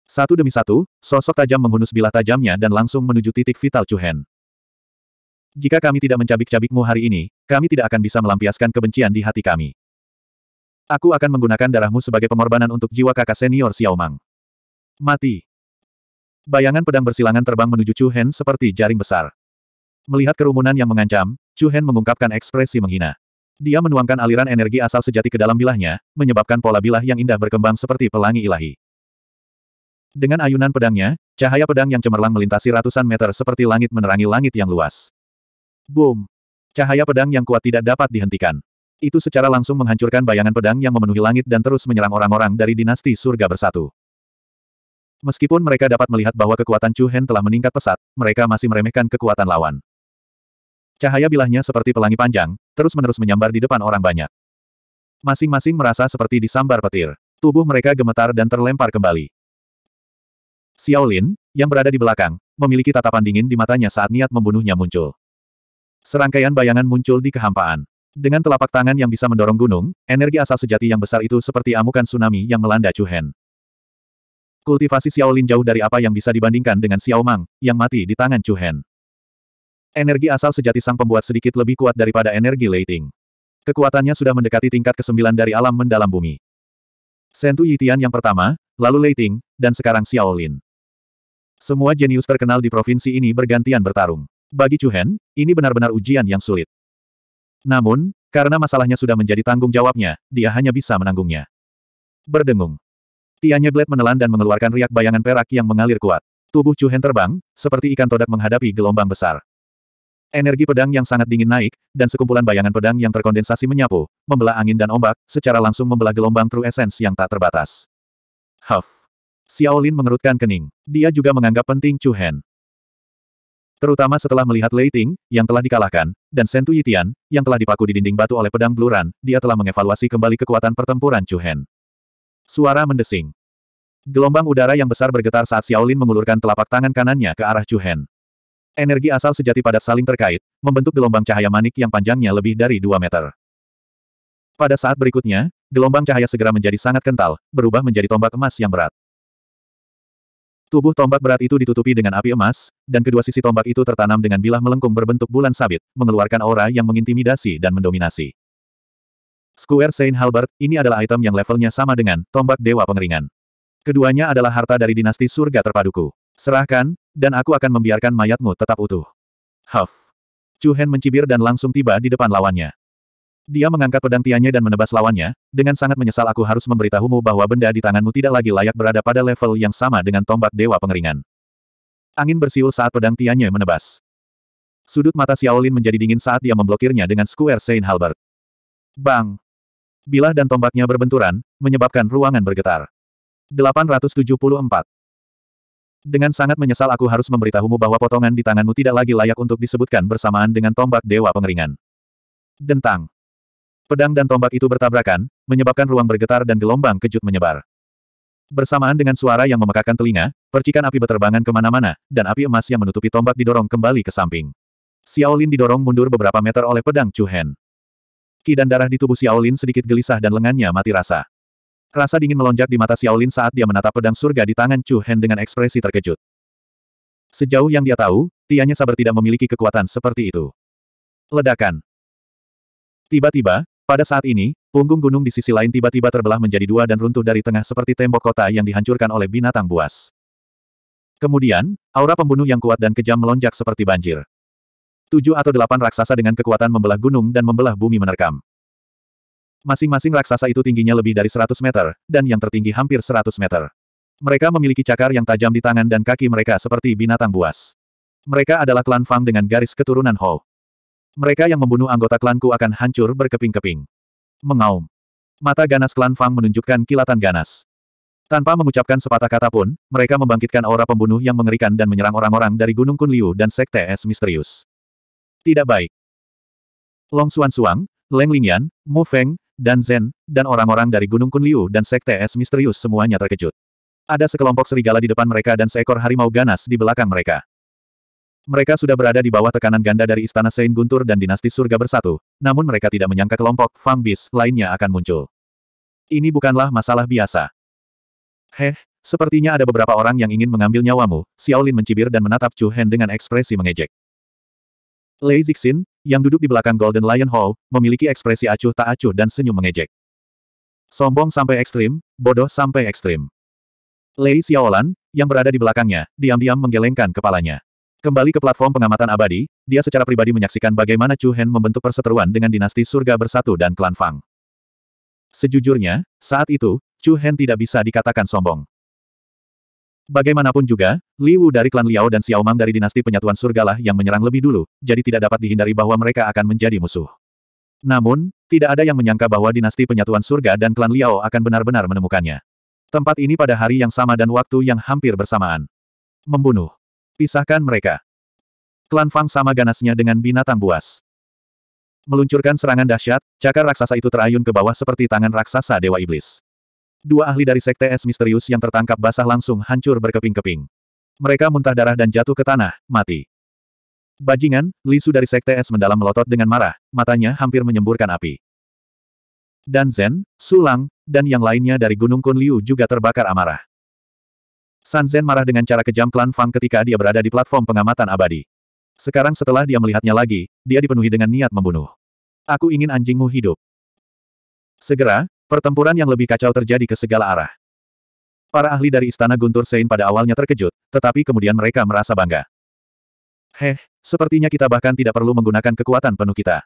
Satu demi satu, sosok tajam menghunus bilah tajamnya dan langsung menuju titik vital Chu Hen. Jika kami tidak mencabik-cabikmu hari ini, kami tidak akan bisa melampiaskan kebencian di hati kami. Aku akan menggunakan darahmu sebagai pengorbanan untuk jiwa kakak senior Xiao Xiaomang. Mati. Bayangan pedang bersilangan terbang menuju Chu Hen seperti jaring besar. Melihat kerumunan yang mengancam, Chu Hen mengungkapkan ekspresi menghina. Dia menuangkan aliran energi asal sejati ke dalam bilahnya, menyebabkan pola bilah yang indah berkembang seperti pelangi ilahi. Dengan ayunan pedangnya, cahaya pedang yang cemerlang melintasi ratusan meter seperti langit menerangi langit yang luas. Boom! Cahaya pedang yang kuat tidak dapat dihentikan. Itu secara langsung menghancurkan bayangan pedang yang memenuhi langit dan terus menyerang orang-orang dari dinasti surga bersatu. Meskipun mereka dapat melihat bahwa kekuatan Chu Hen telah meningkat pesat, mereka masih meremehkan kekuatan lawan. Cahaya bilahnya seperti pelangi panjang, terus-menerus menyambar di depan orang banyak. Masing-masing merasa seperti disambar petir. Tubuh mereka gemetar dan terlempar kembali. Xiaolin, yang berada di belakang, memiliki tatapan dingin di matanya saat niat membunuhnya muncul. Serangkaian bayangan muncul di kehampaan. Dengan telapak tangan yang bisa mendorong gunung, energi asal sejati yang besar itu seperti amukan tsunami yang melanda Chuhen. Kultivasi Xiaolin jauh dari apa yang bisa dibandingkan dengan Xiao Mang yang mati di tangan Chuhen. Energi asal sejati sang pembuat sedikit lebih kuat daripada energi Leiting. Kekuatannya sudah mendekati tingkat kesembilan dari alam mendalam bumi. Sentu Yitian yang pertama, lalu Leiting, dan sekarang Xiaolin. Semua jenius terkenal di provinsi ini bergantian bertarung. Bagi Chuhen, ini benar-benar ujian yang sulit. Namun, karena masalahnya sudah menjadi tanggung jawabnya, dia hanya bisa menanggungnya. Berdengung. Tianya Blade menelan dan mengeluarkan riak bayangan perak yang mengalir kuat. Tubuh Chuhen terbang, seperti ikan todak menghadapi gelombang besar. Energi pedang yang sangat dingin naik, dan sekumpulan bayangan pedang yang terkondensasi menyapu, membelah angin dan ombak, secara langsung membelah gelombang True Essence yang tak terbatas. Huff. Xiaolin mengerutkan kening. Dia juga menganggap penting Chu Hen. Terutama setelah melihat Lei Ting, yang telah dikalahkan, dan Sentu Yitian, yang telah dipaku di dinding batu oleh pedang bluran, dia telah mengevaluasi kembali kekuatan pertempuran Chu Hen. Suara mendesing. Gelombang udara yang besar bergetar saat Xiaolin mengulurkan telapak tangan kanannya ke arah Chu Hen. Energi asal sejati padat saling terkait, membentuk gelombang cahaya manik yang panjangnya lebih dari 2 meter. Pada saat berikutnya, gelombang cahaya segera menjadi sangat kental, berubah menjadi tombak emas yang berat. Tubuh tombak berat itu ditutupi dengan api emas, dan kedua sisi tombak itu tertanam dengan bilah melengkung berbentuk bulan sabit, mengeluarkan aura yang mengintimidasi dan mendominasi. Square Saint Halbert, ini adalah item yang levelnya sama dengan tombak Dewa Pengeringan. Keduanya adalah harta dari dinasti surga terpaduku. Serahkan, dan aku akan membiarkan mayatmu tetap utuh. Huff. Chu Hen mencibir dan langsung tiba di depan lawannya. Dia mengangkat pedang tiannya dan menebas lawannya, dengan sangat menyesal aku harus memberitahumu bahwa benda di tanganmu tidak lagi layak berada pada level yang sama dengan tombak dewa pengeringan. Angin bersiul saat pedang tiannya menebas. Sudut mata Xiaolin menjadi dingin saat dia memblokirnya dengan Square Saint Halbert. Bang! Bilah dan tombaknya berbenturan, menyebabkan ruangan bergetar. 874. Dengan sangat menyesal aku harus memberitahumu bahwa potongan di tanganmu tidak lagi layak untuk disebutkan bersamaan dengan tombak Dewa Pengeringan. Dentang. Pedang dan tombak itu bertabrakan, menyebabkan ruang bergetar dan gelombang kejut menyebar. Bersamaan dengan suara yang memekakan telinga, percikan api berterbangan kemana-mana, dan api emas yang menutupi tombak didorong kembali ke samping. Xiaolin didorong mundur beberapa meter oleh pedang Chu Hen. Ki dan darah di tubuh Xiaolin sedikit gelisah dan lengannya mati rasa. Rasa dingin melonjak di mata Xiaolin saat dia menatap pedang surga di tangan Chu Hen dengan ekspresi terkejut. Sejauh yang dia tahu, Tianya Saber tidak memiliki kekuatan seperti itu. Ledakan. Tiba-tiba, pada saat ini, punggung gunung di sisi lain tiba-tiba terbelah menjadi dua dan runtuh dari tengah seperti tembok kota yang dihancurkan oleh binatang buas. Kemudian, aura pembunuh yang kuat dan kejam melonjak seperti banjir. Tujuh atau delapan raksasa dengan kekuatan membelah gunung dan membelah bumi menerkam. Masing-masing raksasa itu tingginya lebih dari 100 meter, dan yang tertinggi hampir 100 meter. Mereka memiliki cakar yang tajam di tangan dan kaki mereka seperti binatang buas. Mereka adalah klan Fang dengan garis keturunan Hou. Mereka yang membunuh anggota klanku akan hancur berkeping-keping. Mengaum. Mata ganas klan Fang menunjukkan kilatan ganas. Tanpa mengucapkan sepatah kata pun, mereka membangkitkan aura pembunuh yang mengerikan dan menyerang orang-orang dari Gunung Kunliu dan Sekte Es Misterius. Tidak baik. Long Suan Suang, Leng Lingyan, Mu Feng, dan Zen, dan orang-orang dari Gunung Kunliu dan Sekte Es Misterius semuanya terkejut. Ada sekelompok serigala di depan mereka dan seekor harimau ganas di belakang mereka. Mereka sudah berada di bawah tekanan ganda dari Istana Sein Guntur dan Dinasti Surga Bersatu, namun mereka tidak menyangka kelompok Fang Bis lainnya akan muncul. Ini bukanlah masalah biasa. Heh, sepertinya ada beberapa orang yang ingin mengambil nyawamu, Xiaolin mencibir dan menatap Chu Hen dengan ekspresi mengejek. Lei Zixin, yang duduk di belakang Golden Lion Hall, memiliki ekspresi acuh tak acuh dan senyum mengejek. Sombong sampai ekstrim, bodoh sampai ekstrim. Lei Xiaolan, yang berada di belakangnya, diam-diam menggelengkan kepalanya. Kembali ke platform pengamatan abadi, dia secara pribadi menyaksikan bagaimana Chu Hen membentuk perseteruan dengan dinasti surga bersatu dan klan Fang. Sejujurnya, saat itu, Chu Hen tidak bisa dikatakan sombong. Bagaimanapun juga, Li Wu dari klan Liao dan Xiao Mang dari dinasti penyatuan surgalah yang menyerang lebih dulu, jadi tidak dapat dihindari bahwa mereka akan menjadi musuh. Namun, tidak ada yang menyangka bahwa dinasti penyatuan surga dan klan Liao akan benar-benar menemukannya. Tempat ini pada hari yang sama dan waktu yang hampir bersamaan. Membunuh. Pisahkan mereka. Klan Fang sama ganasnya dengan binatang buas. Meluncurkan serangan dahsyat, cakar raksasa itu terayun ke bawah seperti tangan raksasa Dewa Iblis. Dua ahli dari sekte es misterius yang tertangkap basah langsung hancur berkeping-keping. Mereka muntah darah dan jatuh ke tanah, mati. Bajingan, Lisu dari sekte es mendalam melotot dengan marah, matanya hampir menyemburkan api. Dan Zen, Sulang, dan yang lainnya dari Gunung Kun Liu juga terbakar amarah. San Zen marah dengan cara kejam klan Fang ketika dia berada di platform pengamatan abadi. Sekarang setelah dia melihatnya lagi, dia dipenuhi dengan niat membunuh. Aku ingin anjingmu hidup. Segera, Pertempuran yang lebih kacau terjadi ke segala arah. Para ahli dari Istana Guntur Sein pada awalnya terkejut, tetapi kemudian mereka merasa bangga. Heh, sepertinya kita bahkan tidak perlu menggunakan kekuatan penuh kita.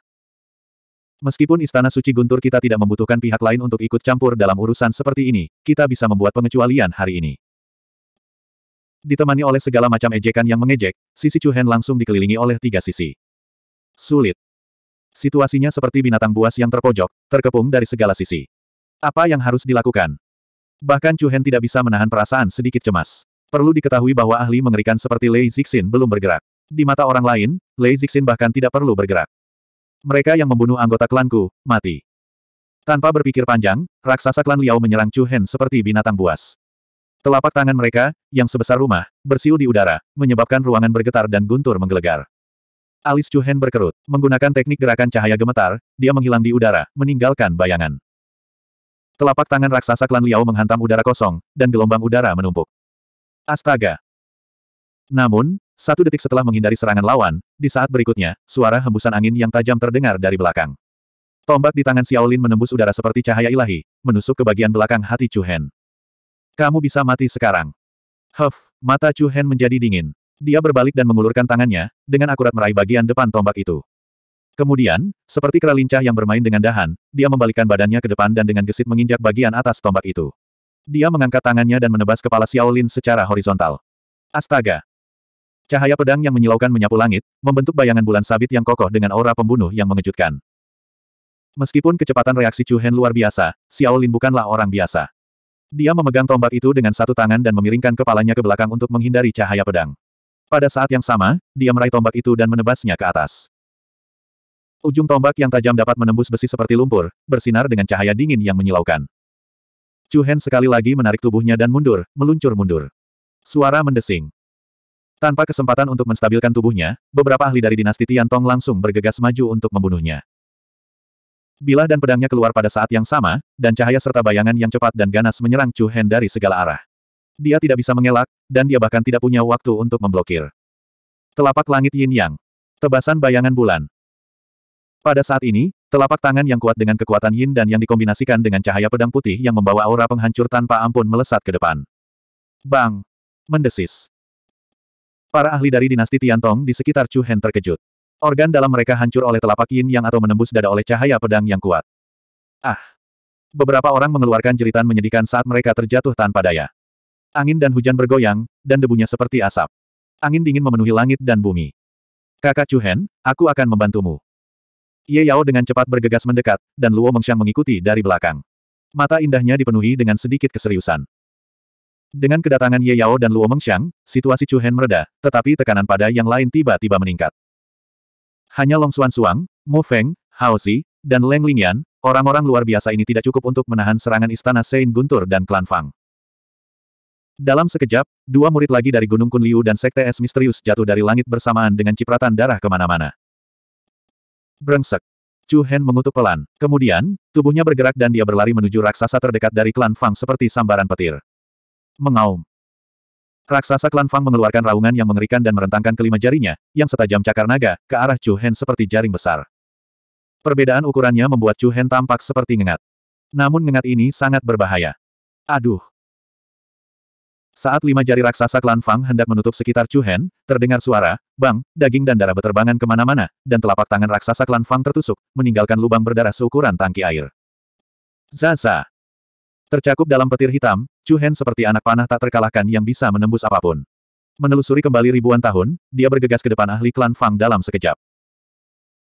Meskipun Istana Suci Guntur kita tidak membutuhkan pihak lain untuk ikut campur dalam urusan seperti ini, kita bisa membuat pengecualian hari ini. Ditemani oleh segala macam ejekan yang mengejek, sisi Chuhen langsung dikelilingi oleh tiga sisi. Sulit. Situasinya seperti binatang buas yang terpojok, terkepung dari segala sisi. Apa yang harus dilakukan? Bahkan Chu Hen tidak bisa menahan perasaan sedikit cemas. Perlu diketahui bahwa ahli mengerikan seperti Lei Zixin belum bergerak. Di mata orang lain, Lei Zixin bahkan tidak perlu bergerak. Mereka yang membunuh anggota klanku, mati. Tanpa berpikir panjang, raksasa klan Liao menyerang Chu Hen seperti binatang buas. Telapak tangan mereka, yang sebesar rumah, bersiul di udara, menyebabkan ruangan bergetar dan guntur menggelegar. Alis Chu Hen berkerut. Menggunakan teknik gerakan cahaya gemetar, dia menghilang di udara, meninggalkan bayangan. Telapak tangan raksasa klan Liao menghantam udara kosong, dan gelombang udara menumpuk. Astaga! Namun, satu detik setelah menghindari serangan lawan, di saat berikutnya, suara hembusan angin yang tajam terdengar dari belakang. Tombak di tangan Xiaolin menembus udara seperti cahaya ilahi, menusuk ke bagian belakang hati Chu Hen. Kamu bisa mati sekarang. Huff, mata Chu Hen menjadi dingin. Dia berbalik dan mengulurkan tangannya, dengan akurat meraih bagian depan tombak itu. Kemudian, seperti kera lincah yang bermain dengan dahan, dia membalikkan badannya ke depan dan dengan gesit menginjak bagian atas tombak itu. Dia mengangkat tangannya dan menebas kepala Xiaolin secara horizontal. Astaga! Cahaya pedang yang menyilaukan menyapu langit, membentuk bayangan bulan sabit yang kokoh dengan aura pembunuh yang mengejutkan. Meskipun kecepatan reaksi Chu Hen luar biasa, Xiaolin bukanlah orang biasa. Dia memegang tombak itu dengan satu tangan dan memiringkan kepalanya ke belakang untuk menghindari cahaya pedang. Pada saat yang sama, dia meraih tombak itu dan menebasnya ke atas. Ujung tombak yang tajam dapat menembus besi seperti lumpur, bersinar dengan cahaya dingin yang menyilaukan. Chu Hen sekali lagi menarik tubuhnya dan mundur, meluncur-mundur. Suara mendesing. Tanpa kesempatan untuk menstabilkan tubuhnya, beberapa ahli dari dinasti Tian Tong langsung bergegas maju untuk membunuhnya. Bila dan pedangnya keluar pada saat yang sama, dan cahaya serta bayangan yang cepat dan ganas menyerang Chu Hen dari segala arah. Dia tidak bisa mengelak, dan dia bahkan tidak punya waktu untuk memblokir. Telapak langit yin yang. Tebasan bayangan bulan. Pada saat ini, telapak tangan yang kuat dengan kekuatan yin dan yang dikombinasikan dengan cahaya pedang putih yang membawa aura penghancur tanpa ampun melesat ke depan. Bang! Mendesis. Para ahli dari dinasti Tiantong di sekitar Chu Hen terkejut. Organ dalam mereka hancur oleh telapak yin yang atau menembus dada oleh cahaya pedang yang kuat. Ah! Beberapa orang mengeluarkan jeritan menyedihkan saat mereka terjatuh tanpa daya. Angin dan hujan bergoyang, dan debunya seperti asap. Angin dingin memenuhi langit dan bumi. Kakak Chu Hen, aku akan membantumu. Ye Yao dengan cepat bergegas mendekat, dan Luo Mengxiang mengikuti dari belakang. Mata indahnya dipenuhi dengan sedikit keseriusan. Dengan kedatangan Ye Yao dan Luo Mengxiang, situasi Chu Hen mereda, tetapi tekanan pada yang lain tiba-tiba meningkat. Hanya Long Xuan Suang, Mu Feng, Hao Xi, dan Leng Lingyan, orang-orang luar biasa ini tidak cukup untuk menahan serangan istana Sein Guntur dan klan Fang. Dalam sekejap, dua murid lagi dari Gunung Kunliu dan Sekte Es Misterius jatuh dari langit bersamaan dengan cipratan darah kemana-mana. Brengsek. Chu Hen mengutuk pelan. Kemudian, tubuhnya bergerak dan dia berlari menuju raksasa terdekat dari klan Fang seperti sambaran petir. Mengaum. Raksasa klan Fang mengeluarkan raungan yang mengerikan dan merentangkan kelima jarinya, yang setajam cakar naga, ke arah Chu Hen seperti jaring besar. Perbedaan ukurannya membuat Chu Hen tampak seperti ngengat. Namun ngengat ini sangat berbahaya. Aduh! Saat lima jari raksasa klan Fang hendak menutup sekitar Chu Hen, terdengar suara, bang, daging dan darah beterbangan kemana-mana, dan telapak tangan raksasa klan Fang tertusuk, meninggalkan lubang berdarah seukuran tangki air. Zaza! Tercakup dalam petir hitam, Chu Hen seperti anak panah tak terkalahkan yang bisa menembus apapun. Menelusuri kembali ribuan tahun, dia bergegas ke depan ahli klan Fang dalam sekejap.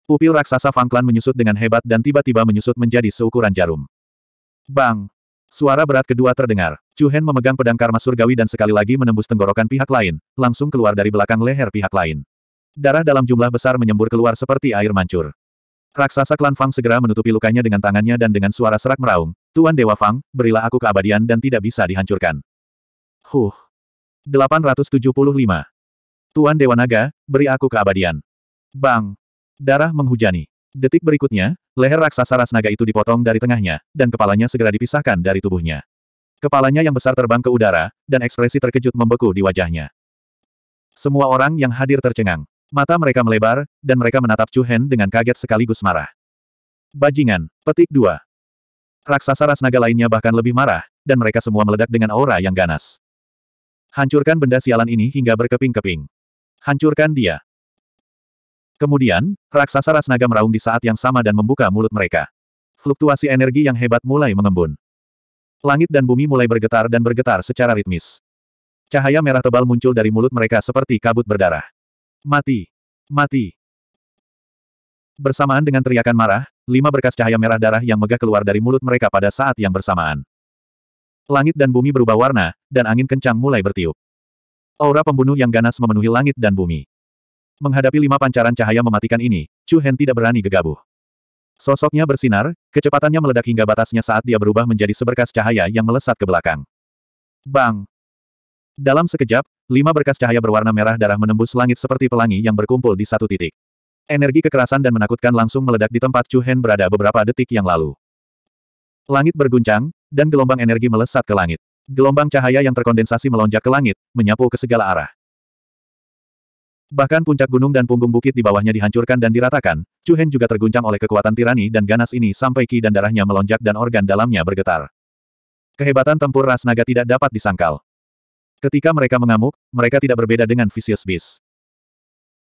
Pupil raksasa Fang klan menyusut dengan hebat dan tiba-tiba menyusut menjadi seukuran jarum. Bang! Suara berat kedua terdengar. Chu Hen memegang pedang karma surgawi dan sekali lagi menembus tenggorokan pihak lain, langsung keluar dari belakang leher pihak lain. Darah dalam jumlah besar menyembur keluar seperti air mancur. Raksasa klan Fang segera menutupi lukanya dengan tangannya dan dengan suara serak meraung, Tuan Dewa Fang, berilah aku keabadian dan tidak bisa dihancurkan. Huh. 875. Tuan Dewa Naga, beri aku keabadian. Bang. Darah menghujani. Detik berikutnya, leher raksasa ras naga itu dipotong dari tengahnya, dan kepalanya segera dipisahkan dari tubuhnya. Kepalanya yang besar terbang ke udara, dan ekspresi terkejut membeku di wajahnya. Semua orang yang hadir tercengang. Mata mereka melebar, dan mereka menatap Chu Hen dengan kaget sekaligus marah. Bajingan, petik 2. Raksasa ras naga lainnya bahkan lebih marah, dan mereka semua meledak dengan aura yang ganas. Hancurkan benda sialan ini hingga berkeping-keping. Hancurkan dia. Kemudian, raksasa ras naga meraung di saat yang sama dan membuka mulut mereka. Fluktuasi energi yang hebat mulai mengembun. Langit dan bumi mulai bergetar dan bergetar secara ritmis. Cahaya merah tebal muncul dari mulut mereka seperti kabut berdarah. Mati! Mati! Bersamaan dengan teriakan marah, lima berkas cahaya merah darah yang megah keluar dari mulut mereka pada saat yang bersamaan. Langit dan bumi berubah warna, dan angin kencang mulai bertiup. Aura pembunuh yang ganas memenuhi langit dan bumi. Menghadapi lima pancaran cahaya mematikan ini, Chu Hen tidak berani gegabah. Sosoknya bersinar, kecepatannya meledak hingga batasnya saat dia berubah menjadi seberkas cahaya yang melesat ke belakang. Bang! Dalam sekejap, lima berkas cahaya berwarna merah darah menembus langit seperti pelangi yang berkumpul di satu titik. Energi kekerasan dan menakutkan langsung meledak di tempat Chu Hen berada beberapa detik yang lalu. Langit berguncang, dan gelombang energi melesat ke langit. Gelombang cahaya yang terkondensasi melonjak ke langit, menyapu ke segala arah. Bahkan puncak gunung dan punggung bukit di bawahnya dihancurkan dan diratakan, Chu Hen juga terguncang oleh kekuatan tirani dan ganas ini sampai ki dan darahnya melonjak dan organ dalamnya bergetar. Kehebatan tempur ras naga tidak dapat disangkal. Ketika mereka mengamuk, mereka tidak berbeda dengan Vicious Beast.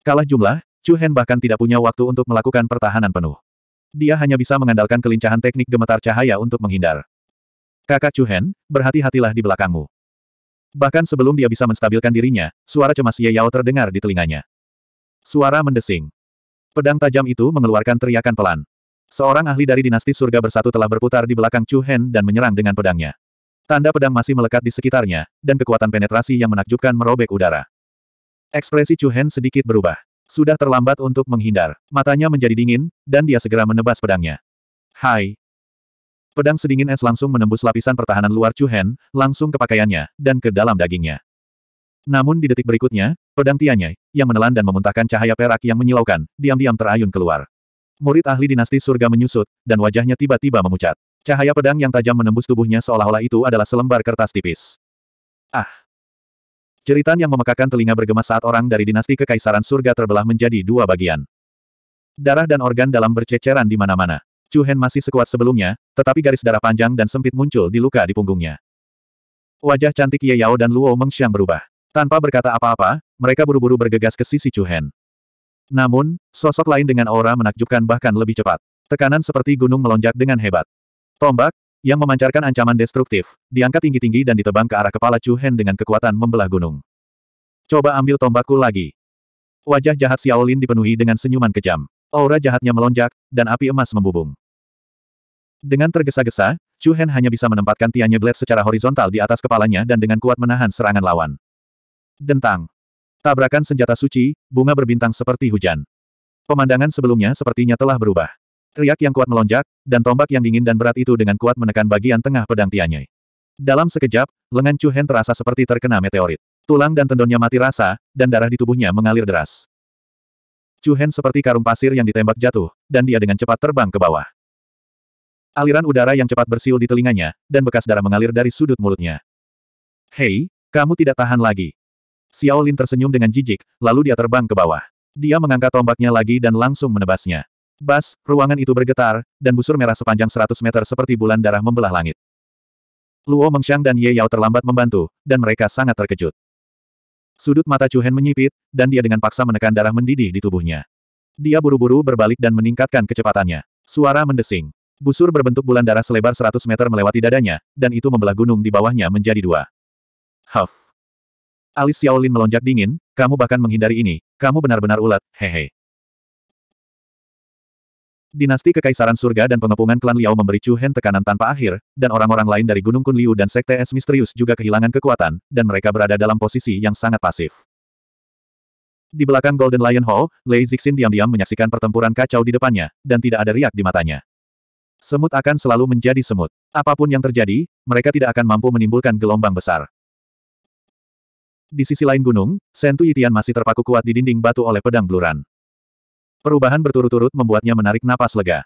Kalah jumlah, Chu Hen bahkan tidak punya waktu untuk melakukan pertahanan penuh. Dia hanya bisa mengandalkan kelincahan teknik gemetar cahaya untuk menghindar. Kakak Chu Hen, berhati-hatilah di belakangmu. Bahkan sebelum dia bisa menstabilkan dirinya, suara cemas Ye Yao terdengar di telinganya. Suara mendesing. Pedang tajam itu mengeluarkan teriakan pelan. Seorang ahli dari dinasti surga bersatu telah berputar di belakang Chu Hen dan menyerang dengan pedangnya. Tanda pedang masih melekat di sekitarnya, dan kekuatan penetrasi yang menakjubkan merobek udara. Ekspresi Chu Hen sedikit berubah. Sudah terlambat untuk menghindar. Matanya menjadi dingin, dan dia segera menebas pedangnya. Hai, Pedang sedingin es langsung menembus lapisan pertahanan luar Chu Hen, langsung ke pakaiannya, dan ke dalam dagingnya. Namun di detik berikutnya, pedang Tianye, yang menelan dan memuntahkan cahaya perak yang menyilaukan, diam-diam terayun keluar. Murid ahli dinasti surga menyusut, dan wajahnya tiba-tiba memucat. Cahaya pedang yang tajam menembus tubuhnya seolah-olah itu adalah selembar kertas tipis. Ah! Ceritan yang memekakan telinga bergema saat orang dari dinasti kekaisaran surga terbelah menjadi dua bagian. Darah dan organ dalam berceceran di mana-mana. Chu Hen masih sekuat sebelumnya, tetapi garis darah panjang dan sempit muncul di luka di punggungnya. Wajah cantik Ye Yao dan Luo Mengxiang berubah. Tanpa berkata apa-apa, mereka buru-buru bergegas ke sisi Chu Hen. Namun, sosok lain dengan aura menakjubkan bahkan lebih cepat. Tekanan seperti gunung melonjak dengan hebat. Tombak, yang memancarkan ancaman destruktif, diangkat tinggi-tinggi dan ditebang ke arah kepala Chu Hen dengan kekuatan membelah gunung. Coba ambil tombakku lagi. Wajah jahat Xiaolin dipenuhi dengan senyuman kejam. Aura jahatnya melonjak, dan api emas membubung. Dengan tergesa-gesa, Chu Hen hanya bisa menempatkan tiannya blade secara horizontal di atas kepalanya dan dengan kuat menahan serangan lawan. Dentang. Tabrakan senjata suci, bunga berbintang seperti hujan. Pemandangan sebelumnya sepertinya telah berubah. Riak yang kuat melonjak, dan tombak yang dingin dan berat itu dengan kuat menekan bagian tengah pedang tiannya. Dalam sekejap, lengan Chu Hen terasa seperti terkena meteorit. Tulang dan tendonnya mati rasa, dan darah di tubuhnya mengalir deras. Chu Hen seperti karung pasir yang ditembak jatuh, dan dia dengan cepat terbang ke bawah. Aliran udara yang cepat bersiul di telinganya, dan bekas darah mengalir dari sudut mulutnya. Hei, kamu tidak tahan lagi. Xiao Lin tersenyum dengan jijik, lalu dia terbang ke bawah. Dia mengangkat tombaknya lagi dan langsung menebasnya. Bas, ruangan itu bergetar, dan busur merah sepanjang 100 meter seperti bulan darah membelah langit. Luo Mengxiang dan Ye Yao terlambat membantu, dan mereka sangat terkejut. Sudut mata Chu Hen menyipit, dan dia dengan paksa menekan darah mendidih di tubuhnya. Dia buru-buru berbalik dan meningkatkan kecepatannya. Suara mendesing. Busur berbentuk bulan darah selebar 100 meter melewati dadanya, dan itu membelah gunung di bawahnya menjadi dua. Huff. Alis Xiaolin melonjak dingin, kamu bahkan menghindari ini, kamu benar-benar ulat, hehe. Dinasti Kekaisaran Surga dan pengepungan klan Liao memberi Chu Hen tekanan tanpa akhir, dan orang-orang lain dari Gunung Kun Liu dan Sekte Es Misterius juga kehilangan kekuatan, dan mereka berada dalam posisi yang sangat pasif. Di belakang Golden Lion Hall, Lei Zixin diam-diam menyaksikan pertempuran kacau di depannya, dan tidak ada riak di matanya. Semut akan selalu menjadi semut. Apapun yang terjadi, mereka tidak akan mampu menimbulkan gelombang besar. Di sisi lain gunung, Sentu Yitian masih terpaku kuat di dinding batu oleh pedang bluran. Perubahan berturut-turut membuatnya menarik napas lega.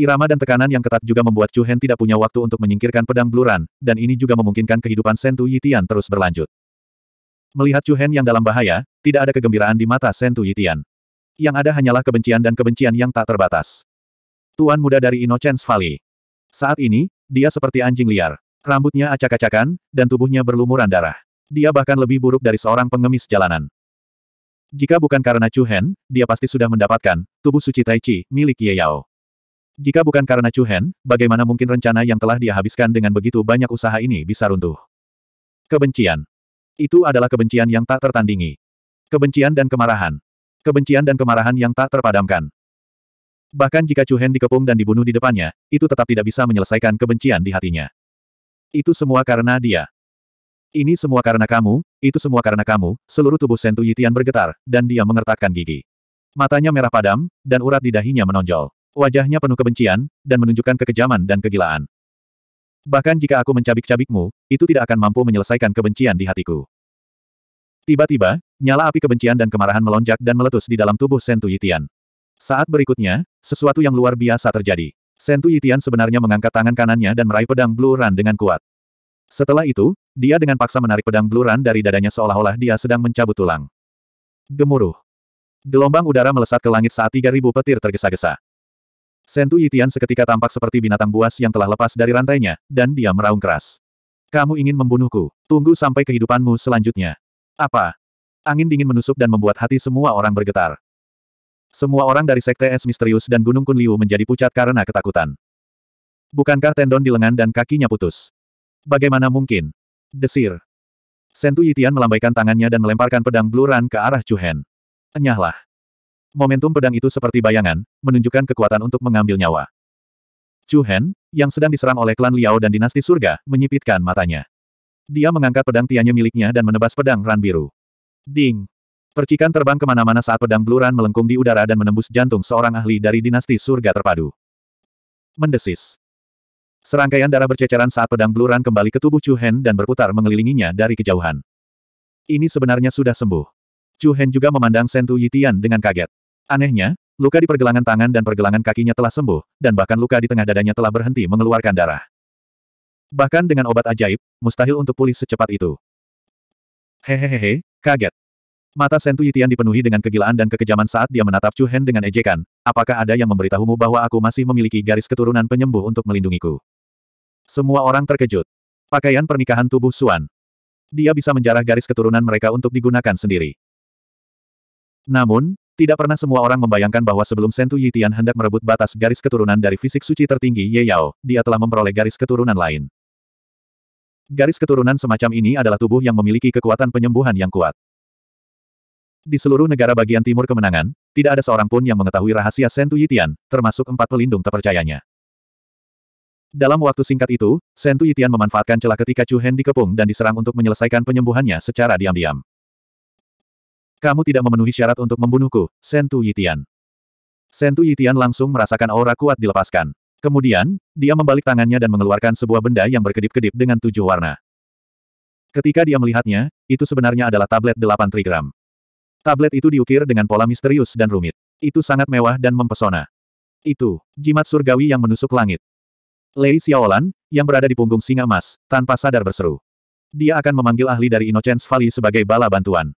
Irama dan tekanan yang ketat juga membuat Chu Hen tidak punya waktu untuk menyingkirkan pedang bluran, dan ini juga memungkinkan kehidupan Sentu Yitian terus berlanjut. Melihat Chu Hen yang dalam bahaya, tidak ada kegembiraan di mata Sentu Yitian. Yang ada hanyalah kebencian dan kebencian yang tak terbatas. Tuan muda dari Innocence Valley. Saat ini, dia seperti anjing liar. Rambutnya acak-acakan, dan tubuhnya berlumuran darah. Dia bahkan lebih buruk dari seorang pengemis jalanan. Jika bukan karena Chu Hen, dia pasti sudah mendapatkan tubuh suci Tai Chi milik Ye Yao. Jika bukan karena Chu Hen, bagaimana mungkin rencana yang telah dia habiskan dengan begitu banyak usaha ini bisa runtuh? Kebencian. Itu adalah kebencian yang tak tertandingi. Kebencian dan kemarahan. Kebencian dan kemarahan yang tak terpadamkan. Bahkan jika Chu Hen dikepung dan dibunuh di depannya, itu tetap tidak bisa menyelesaikan kebencian di hatinya. Itu semua karena dia. Ini semua karena kamu, itu semua karena kamu, seluruh tubuh Sentu Yitian bergetar, dan dia mengertakkan gigi. Matanya merah padam, dan urat di dahinya menonjol. Wajahnya penuh kebencian, dan menunjukkan kekejaman dan kegilaan. Bahkan jika aku mencabik-cabikmu, itu tidak akan mampu menyelesaikan kebencian di hatiku. Tiba-tiba, nyala api kebencian dan kemarahan melonjak dan meletus di dalam tubuh Sentu Yitian. Saat berikutnya, sesuatu yang luar biasa terjadi. Sentu Yitian sebenarnya mengangkat tangan kanannya dan meraih pedang Blue Run dengan kuat. Setelah itu, dia dengan paksa menarik pedang Blue Run dari dadanya seolah-olah dia sedang mencabut tulang. Gemuruh. Gelombang udara melesat ke langit saat 3.000 petir tergesa-gesa. Sentu Yitian seketika tampak seperti binatang buas yang telah lepas dari rantainya, dan dia meraung keras. Kamu ingin membunuhku, tunggu sampai kehidupanmu selanjutnya. Apa? Angin dingin menusuk dan membuat hati semua orang bergetar. Semua orang dari Sekte Es Misterius dan Gunung Kunliu menjadi pucat karena ketakutan. Bukankah tendon di lengan dan kakinya putus? Bagaimana mungkin? Desir. Sentu Yitian melambaikan tangannya dan melemparkan pedang bluran ke arah Hen. Enyahlah. Momentum pedang itu seperti bayangan, menunjukkan kekuatan untuk mengambil nyawa. Hen, yang sedang diserang oleh klan Liao dan dinasti surga, menyipitkan matanya. Dia mengangkat pedang tianya miliknya dan menebas pedang Ran biru. Ding! Percikan terbang kemana-mana saat pedang bluran melengkung di udara dan menembus jantung seorang ahli dari dinasti surga terpadu. Mendesis. Serangkaian darah berceceran saat pedang bluran kembali ke tubuh Chu Hen dan berputar mengelilinginya dari kejauhan. Ini sebenarnya sudah sembuh. Chu Hen juga memandang Sentu Yitian dengan kaget. Anehnya, luka di pergelangan tangan dan pergelangan kakinya telah sembuh, dan bahkan luka di tengah dadanya telah berhenti mengeluarkan darah. Bahkan dengan obat ajaib, mustahil untuk pulih secepat itu. Hehehehe, kaget. Mata Sentu Yitian dipenuhi dengan kegilaan dan kekejaman saat dia menatap Chu Hen dengan ejekan. Apakah ada yang memberitahumu bahwa aku masih memiliki garis keturunan penyembuh untuk melindungiku? Semua orang terkejut. Pakaian pernikahan tubuh Suan. Dia bisa menjarah garis keturunan mereka untuk digunakan sendiri. Namun, tidak pernah semua orang membayangkan bahwa sebelum Sentu Yitian hendak merebut batas garis keturunan dari fisik suci tertinggi Ye Yao, dia telah memperoleh garis keturunan lain. Garis keturunan semacam ini adalah tubuh yang memiliki kekuatan penyembuhan yang kuat. Di seluruh negara bagian timur kemenangan, tidak ada seorang pun yang mengetahui rahasia Sentu Yitian, termasuk empat pelindung terpercayanya. Dalam waktu singkat itu, Sentu Yitian memanfaatkan celah ketika Chu Hen dikepung dan diserang untuk menyelesaikan penyembuhannya secara diam-diam. Kamu tidak memenuhi syarat untuk membunuhku, Sentu Yitian. Sentu Yitian langsung merasakan aura kuat dilepaskan. Kemudian, dia membalik tangannya dan mengeluarkan sebuah benda yang berkedip-kedip dengan tujuh warna. Ketika dia melihatnya, itu sebenarnya adalah tablet delapan trigram. Tablet itu diukir dengan pola misterius dan rumit. Itu sangat mewah dan mempesona. Itu, jimat surgawi yang menusuk langit. Lei Xiaolan, yang berada di punggung singa emas, tanpa sadar berseru. Dia akan memanggil ahli dari Innocence Valley sebagai bala bantuan.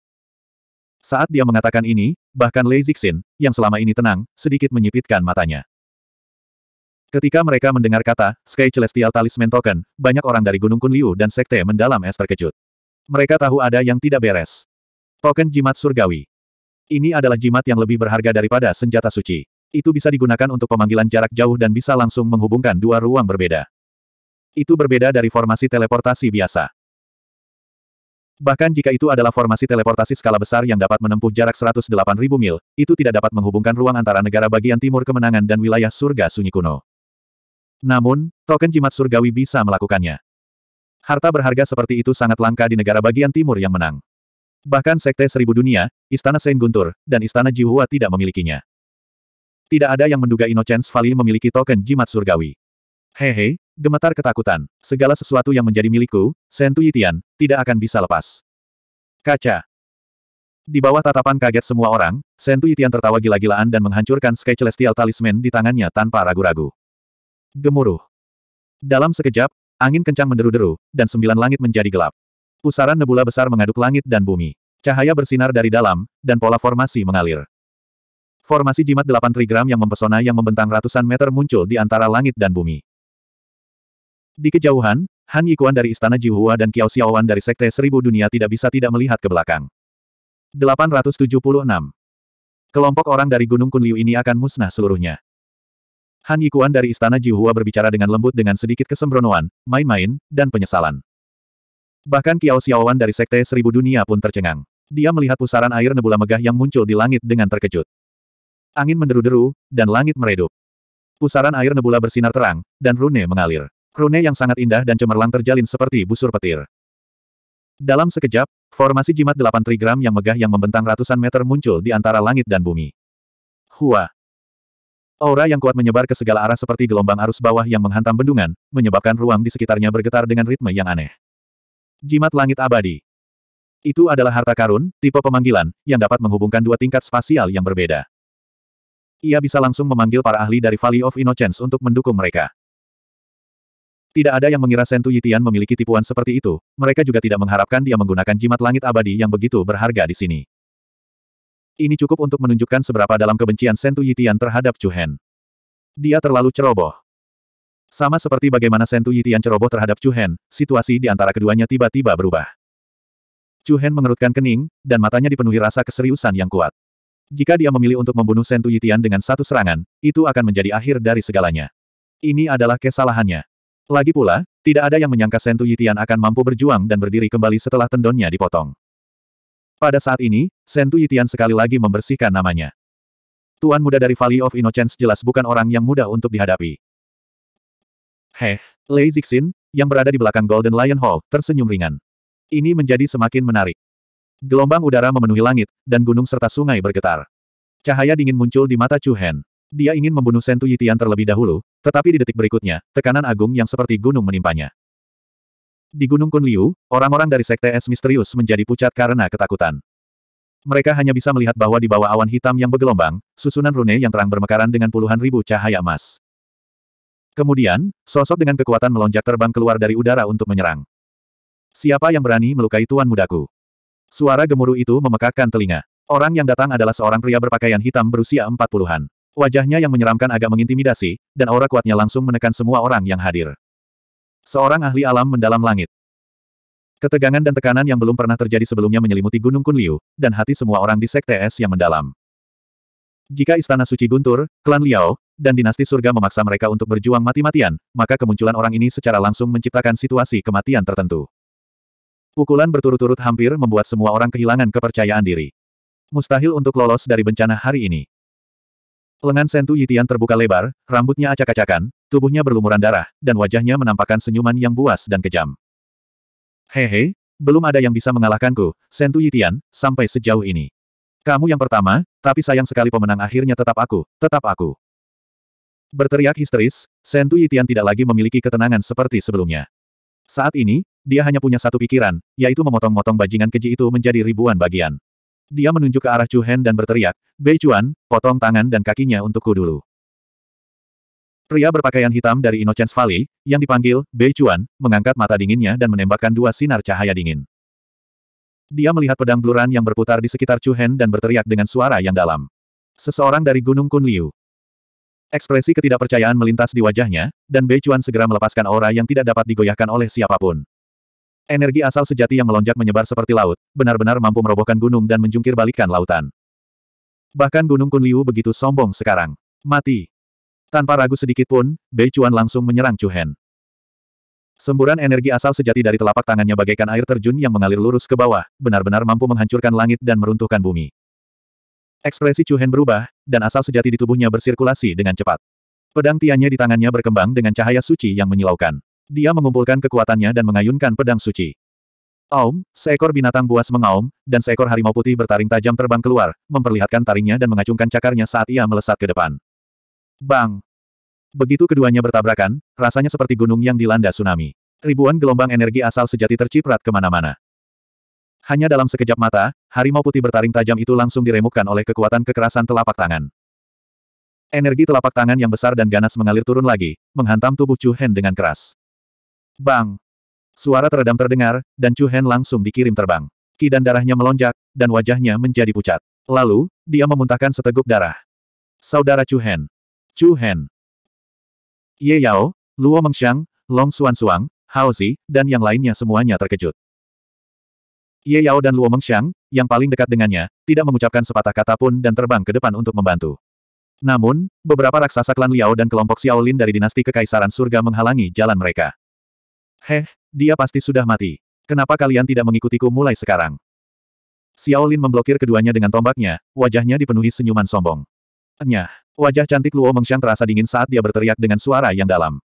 Saat dia mengatakan ini, bahkan Lei Zixin, yang selama ini tenang, sedikit menyipitkan matanya. Ketika mereka mendengar kata, Sky Celestial Talisman Token, banyak orang dari Gunung Kunliu dan Sekte Mendalam Es terkejut. Mereka tahu ada yang tidak beres. Token jimat surgawi. Ini adalah jimat yang lebih berharga daripada senjata suci. Itu bisa digunakan untuk pemanggilan jarak jauh dan bisa langsung menghubungkan dua ruang berbeda. Itu berbeda dari formasi teleportasi biasa. Bahkan jika itu adalah formasi teleportasi skala besar yang dapat menempuh jarak 108.000 mil, itu tidak dapat menghubungkan ruang antara negara bagian timur kemenangan dan wilayah surga sunyi kuno. Namun, token jimat surgawi bisa melakukannya. Harta berharga seperti itu sangat langka di negara bagian timur yang menang. Bahkan Sekte Seribu Dunia, Istana Saint Guntur, dan Istana Jihua tidak memilikinya. Tidak ada yang menduga Innocence Valley memiliki token jimat surgawi. Hehe, gemetar ketakutan. Segala sesuatu yang menjadi milikku, Sentu Yitian, tidak akan bisa lepas. Kaca. Di bawah tatapan kaget semua orang, Sentu Yitian tertawa gila-gilaan dan menghancurkan Sky Celestial Talisman di tangannya tanpa ragu-ragu. Gemuruh. Dalam sekejap, angin kencang menderu-deru, dan sembilan langit menjadi gelap. Pusaran nebula besar mengaduk langit dan bumi. Cahaya bersinar dari dalam, dan pola formasi mengalir. Formasi jimat delapan trigram yang mempesona yang membentang ratusan meter muncul di antara langit dan bumi. Di kejauhan, Han Yikuan dari Istana Jihua dan Kiao Xiaowan dari Sekte Seribu Dunia tidak bisa tidak melihat ke belakang. 876. Kelompok orang dari Gunung Kunliu ini akan musnah seluruhnya. Han Yikuan dari Istana Jihua berbicara dengan lembut dengan sedikit kesembronoan, main-main, dan penyesalan. Bahkan Kiao Xiaowan dari Sekte Seribu Dunia pun tercengang. Dia melihat pusaran air nebula megah yang muncul di langit dengan terkejut. Angin menderu-deru, dan langit meredup. Pusaran air nebula bersinar terang, dan rune mengalir. Rune yang sangat indah dan cemerlang terjalin seperti busur petir. Dalam sekejap, formasi jimat delapan trigram yang megah yang membentang ratusan meter muncul di antara langit dan bumi. Hua! Aura yang kuat menyebar ke segala arah seperti gelombang arus bawah yang menghantam bendungan, menyebabkan ruang di sekitarnya bergetar dengan ritme yang aneh. Jimat Langit Abadi. Itu adalah harta karun, tipe pemanggilan, yang dapat menghubungkan dua tingkat spasial yang berbeda. Ia bisa langsung memanggil para ahli dari Valley of Innocence untuk mendukung mereka. Tidak ada yang mengira Sentu Yitian memiliki tipuan seperti itu, mereka juga tidak mengharapkan dia menggunakan jimat langit abadi yang begitu berharga di sini. Ini cukup untuk menunjukkan seberapa dalam kebencian Sentu Yitian terhadap Chu Hen. Dia terlalu ceroboh. Sama seperti bagaimana Sentu Yitian ceroboh terhadap Chu Hen, situasi di antara keduanya tiba-tiba berubah. Chu Hen mengerutkan kening, dan matanya dipenuhi rasa keseriusan yang kuat. Jika dia memilih untuk membunuh Sentu Yitian dengan satu serangan, itu akan menjadi akhir dari segalanya. Ini adalah kesalahannya. Lagi pula, tidak ada yang menyangka Sentu Yitian akan mampu berjuang dan berdiri kembali setelah tendonnya dipotong. Pada saat ini, Sentu Yitian sekali lagi membersihkan namanya. Tuan muda dari Valley of Innocence jelas bukan orang yang mudah untuk dihadapi. Heh, Lei Zixin, yang berada di belakang Golden Lion Hall, tersenyum ringan. Ini menjadi semakin menarik. Gelombang udara memenuhi langit, dan gunung serta sungai bergetar. Cahaya dingin muncul di mata Chu Hen. Dia ingin membunuh Sentu Yitian terlebih dahulu, tetapi di detik berikutnya, tekanan agung yang seperti gunung menimpanya. Di Gunung Kunliu, orang-orang dari Sekte Es Misterius menjadi pucat karena ketakutan. Mereka hanya bisa melihat bahwa di bawah awan hitam yang bergelombang, susunan rune yang terang bermekaran dengan puluhan ribu cahaya emas. Kemudian, sosok dengan kekuatan melonjak terbang keluar dari udara untuk menyerang. Siapa yang berani melukai tuan mudaku? Suara gemuruh itu memekakkan telinga. Orang yang datang adalah seorang pria berpakaian hitam berusia empat puluhan. Wajahnya yang menyeramkan agak mengintimidasi, dan aura kuatnya langsung menekan semua orang yang hadir. Seorang ahli alam mendalam langit. Ketegangan dan tekanan yang belum pernah terjadi sebelumnya menyelimuti Gunung Kunliu, dan hati semua orang di Sekte Es yang mendalam. Jika Istana Suci guntur, klan Liao, dan dinasti surga memaksa mereka untuk berjuang mati-matian, maka kemunculan orang ini secara langsung menciptakan situasi kematian tertentu. Pukulan berturut-turut hampir membuat semua orang kehilangan kepercayaan diri. Mustahil untuk lolos dari bencana hari ini. Lengan Sentu Yitian terbuka lebar, rambutnya acak-acakan, tubuhnya berlumuran darah, dan wajahnya menampakkan senyuman yang buas dan kejam. Hehe, belum ada yang bisa mengalahkanku, Sentu Yitian, sampai sejauh ini. Kamu yang pertama, tapi sayang sekali pemenang akhirnya tetap aku, tetap aku. Berteriak histeris, Sentu Yitian tidak lagi memiliki ketenangan seperti sebelumnya. Saat ini, dia hanya punya satu pikiran, yaitu memotong-motong bajingan keji itu menjadi ribuan bagian. Dia menunjuk ke arah Chu Hen dan berteriak, Bei Chuan, potong tangan dan kakinya untukku dulu. Pria berpakaian hitam dari Innocence Valley, yang dipanggil Bei Chuan, mengangkat mata dinginnya dan menembakkan dua sinar cahaya dingin. Dia melihat pedang bluran yang berputar di sekitar Chu Hen dan berteriak dengan suara yang dalam. Seseorang dari Gunung Kun Liu. Ekspresi ketidakpercayaan melintas di wajahnya, dan Bei Chuan segera melepaskan aura yang tidak dapat digoyahkan oleh siapapun. Energi asal sejati yang melonjak menyebar seperti laut, benar-benar mampu merobohkan gunung dan menjungkir balikan lautan. Bahkan Gunung Kun Liu begitu sombong sekarang. Mati. Tanpa ragu sedikit pun, Bei Chuan langsung menyerang Chu Hen. Semburan energi asal sejati dari telapak tangannya bagaikan air terjun yang mengalir lurus ke bawah, benar-benar mampu menghancurkan langit dan meruntuhkan bumi. Ekspresi Hen berubah, dan asal sejati di tubuhnya bersirkulasi dengan cepat. Pedang tiannya di tangannya berkembang dengan cahaya suci yang menyilaukan. Dia mengumpulkan kekuatannya dan mengayunkan pedang suci. Aum, seekor binatang buas mengaum, dan seekor harimau putih bertaring tajam terbang keluar, memperlihatkan taringnya dan mengacungkan cakarnya saat ia melesat ke depan. Bang! Begitu keduanya bertabrakan, rasanya seperti gunung yang dilanda tsunami. Ribuan gelombang energi asal sejati terciprat kemana-mana. Hanya dalam sekejap mata, harimau putih bertaring tajam itu langsung diremukkan oleh kekuatan kekerasan telapak tangan. Energi telapak tangan yang besar dan ganas mengalir turun lagi, menghantam tubuh Chu Hen dengan keras. Bang! Suara teredam terdengar, dan Chu Hen langsung dikirim terbang. Ki dan darahnya melonjak, dan wajahnya menjadi pucat. Lalu, dia memuntahkan seteguk darah. Saudara Chu Hen. Chu Hen. Ye Yao, Luo Mengxiang, Long Xuan Hao Zi, dan yang lainnya semuanya terkejut. Ye Yao dan Luo Mengxiang, yang paling dekat dengannya, tidak mengucapkan sepatah kata pun dan terbang ke depan untuk membantu. Namun, beberapa raksasa klan Liao dan kelompok Xiaolin dari dinasti Kekaisaran Surga menghalangi jalan mereka. Heh, dia pasti sudah mati. Kenapa kalian tidak mengikutiku mulai sekarang? Xiaolin memblokir keduanya dengan tombaknya, wajahnya dipenuhi senyuman sombong. Nyah. Wajah cantik Luo Mengxiang terasa dingin saat dia berteriak dengan suara yang dalam.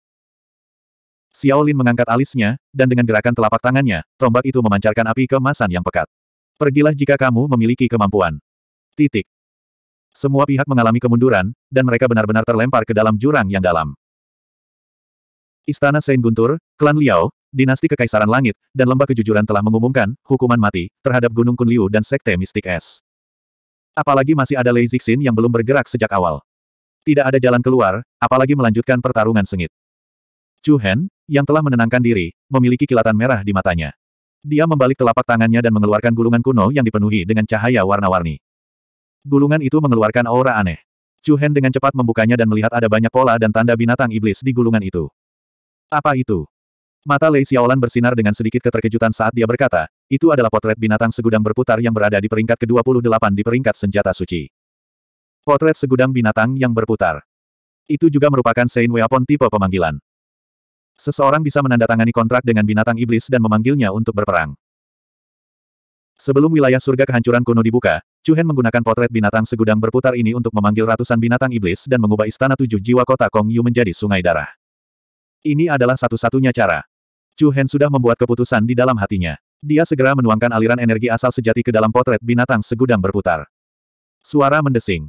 Xiaolin mengangkat alisnya, dan dengan gerakan telapak tangannya, tombak itu memancarkan api kemasan yang pekat. Pergilah jika kamu memiliki kemampuan. Titik. Semua pihak mengalami kemunduran, dan mereka benar-benar terlempar ke dalam jurang yang dalam. Istana Saint Guntur, Klan Liao, Dinasti Kekaisaran Langit, dan Lembah Kejujuran telah mengumumkan hukuman mati terhadap Gunung Kunliu dan Sekte Mistik Es. Apalagi masih ada Lei Zixin yang belum bergerak sejak awal. Tidak ada jalan keluar, apalagi melanjutkan pertarungan sengit. Chu Hen, yang telah menenangkan diri, memiliki kilatan merah di matanya. Dia membalik telapak tangannya dan mengeluarkan gulungan kuno yang dipenuhi dengan cahaya warna-warni. Gulungan itu mengeluarkan aura aneh. Chu Hen dengan cepat membukanya dan melihat ada banyak pola dan tanda binatang iblis di gulungan itu. Apa itu? Mata Lei Xiaolan bersinar dengan sedikit keterkejutan saat dia berkata, itu adalah potret binatang segudang berputar yang berada di peringkat ke-28 di peringkat senjata suci. Potret segudang binatang yang berputar. Itu juga merupakan Sein Weapon tipe pemanggilan. Seseorang bisa menandatangani kontrak dengan binatang iblis dan memanggilnya untuk berperang. Sebelum wilayah surga kehancuran kuno dibuka, Chuhen menggunakan potret binatang segudang berputar ini untuk memanggil ratusan binatang iblis dan mengubah istana tujuh jiwa kota Kong Yu menjadi sungai darah. Ini adalah satu-satunya cara. Chu Hen sudah membuat keputusan di dalam hatinya. Dia segera menuangkan aliran energi asal sejati ke dalam potret binatang segudang berputar. Suara mendesing.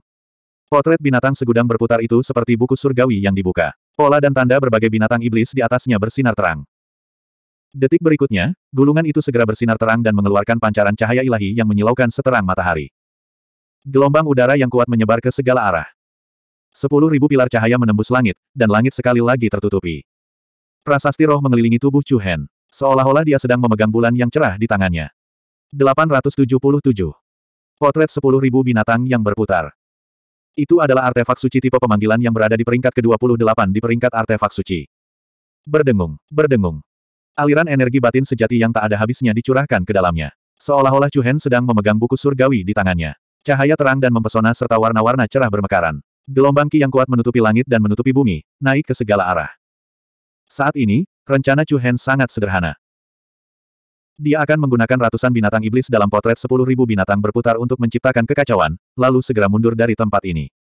Potret binatang segudang berputar itu seperti buku surgawi yang dibuka. Pola dan tanda berbagai binatang iblis di atasnya bersinar terang. Detik berikutnya, gulungan itu segera bersinar terang dan mengeluarkan pancaran cahaya ilahi yang menyilaukan seterang matahari. Gelombang udara yang kuat menyebar ke segala arah. Sepuluh ribu pilar cahaya menembus langit, dan langit sekali lagi tertutupi. Prasasti roh mengelilingi tubuh Chu Hen. Seolah-olah dia sedang memegang bulan yang cerah di tangannya. 877. Potret 10.000 binatang yang berputar. Itu adalah artefak suci tipe pemanggilan yang berada di peringkat ke-28 di peringkat artefak suci. Berdengung, berdengung. Aliran energi batin sejati yang tak ada habisnya dicurahkan ke dalamnya. Seolah-olah Chu Hen sedang memegang buku surgawi di tangannya. Cahaya terang dan mempesona serta warna-warna cerah bermekaran. Gelombang ki yang kuat menutupi langit dan menutupi bumi, naik ke segala arah. Saat ini, rencana Chu Hen sangat sederhana. Dia akan menggunakan ratusan binatang iblis dalam potret 10.000 binatang berputar untuk menciptakan kekacauan, lalu segera mundur dari tempat ini.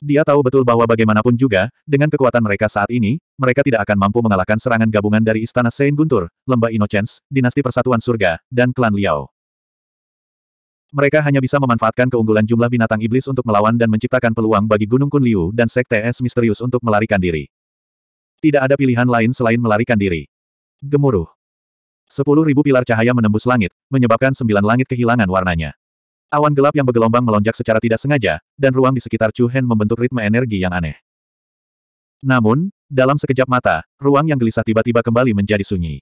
Dia tahu betul bahwa bagaimanapun juga, dengan kekuatan mereka saat ini, mereka tidak akan mampu mengalahkan serangan gabungan dari Istana Sein Guntur, Lembah Innocence, Dinasti Persatuan Surga, dan Klan Liao. Mereka hanya bisa memanfaatkan keunggulan jumlah binatang iblis untuk melawan dan menciptakan peluang bagi Gunung Kunliu dan Sekte Es Misterius untuk melarikan diri. Tidak ada pilihan lain selain melarikan diri. Gemuruh. Sepuluh ribu pilar cahaya menembus langit, menyebabkan sembilan langit kehilangan warnanya. Awan gelap yang bergelombang melonjak secara tidak sengaja, dan ruang di sekitar Chu Hen membentuk ritme energi yang aneh. Namun, dalam sekejap mata, ruang yang gelisah tiba-tiba kembali menjadi sunyi.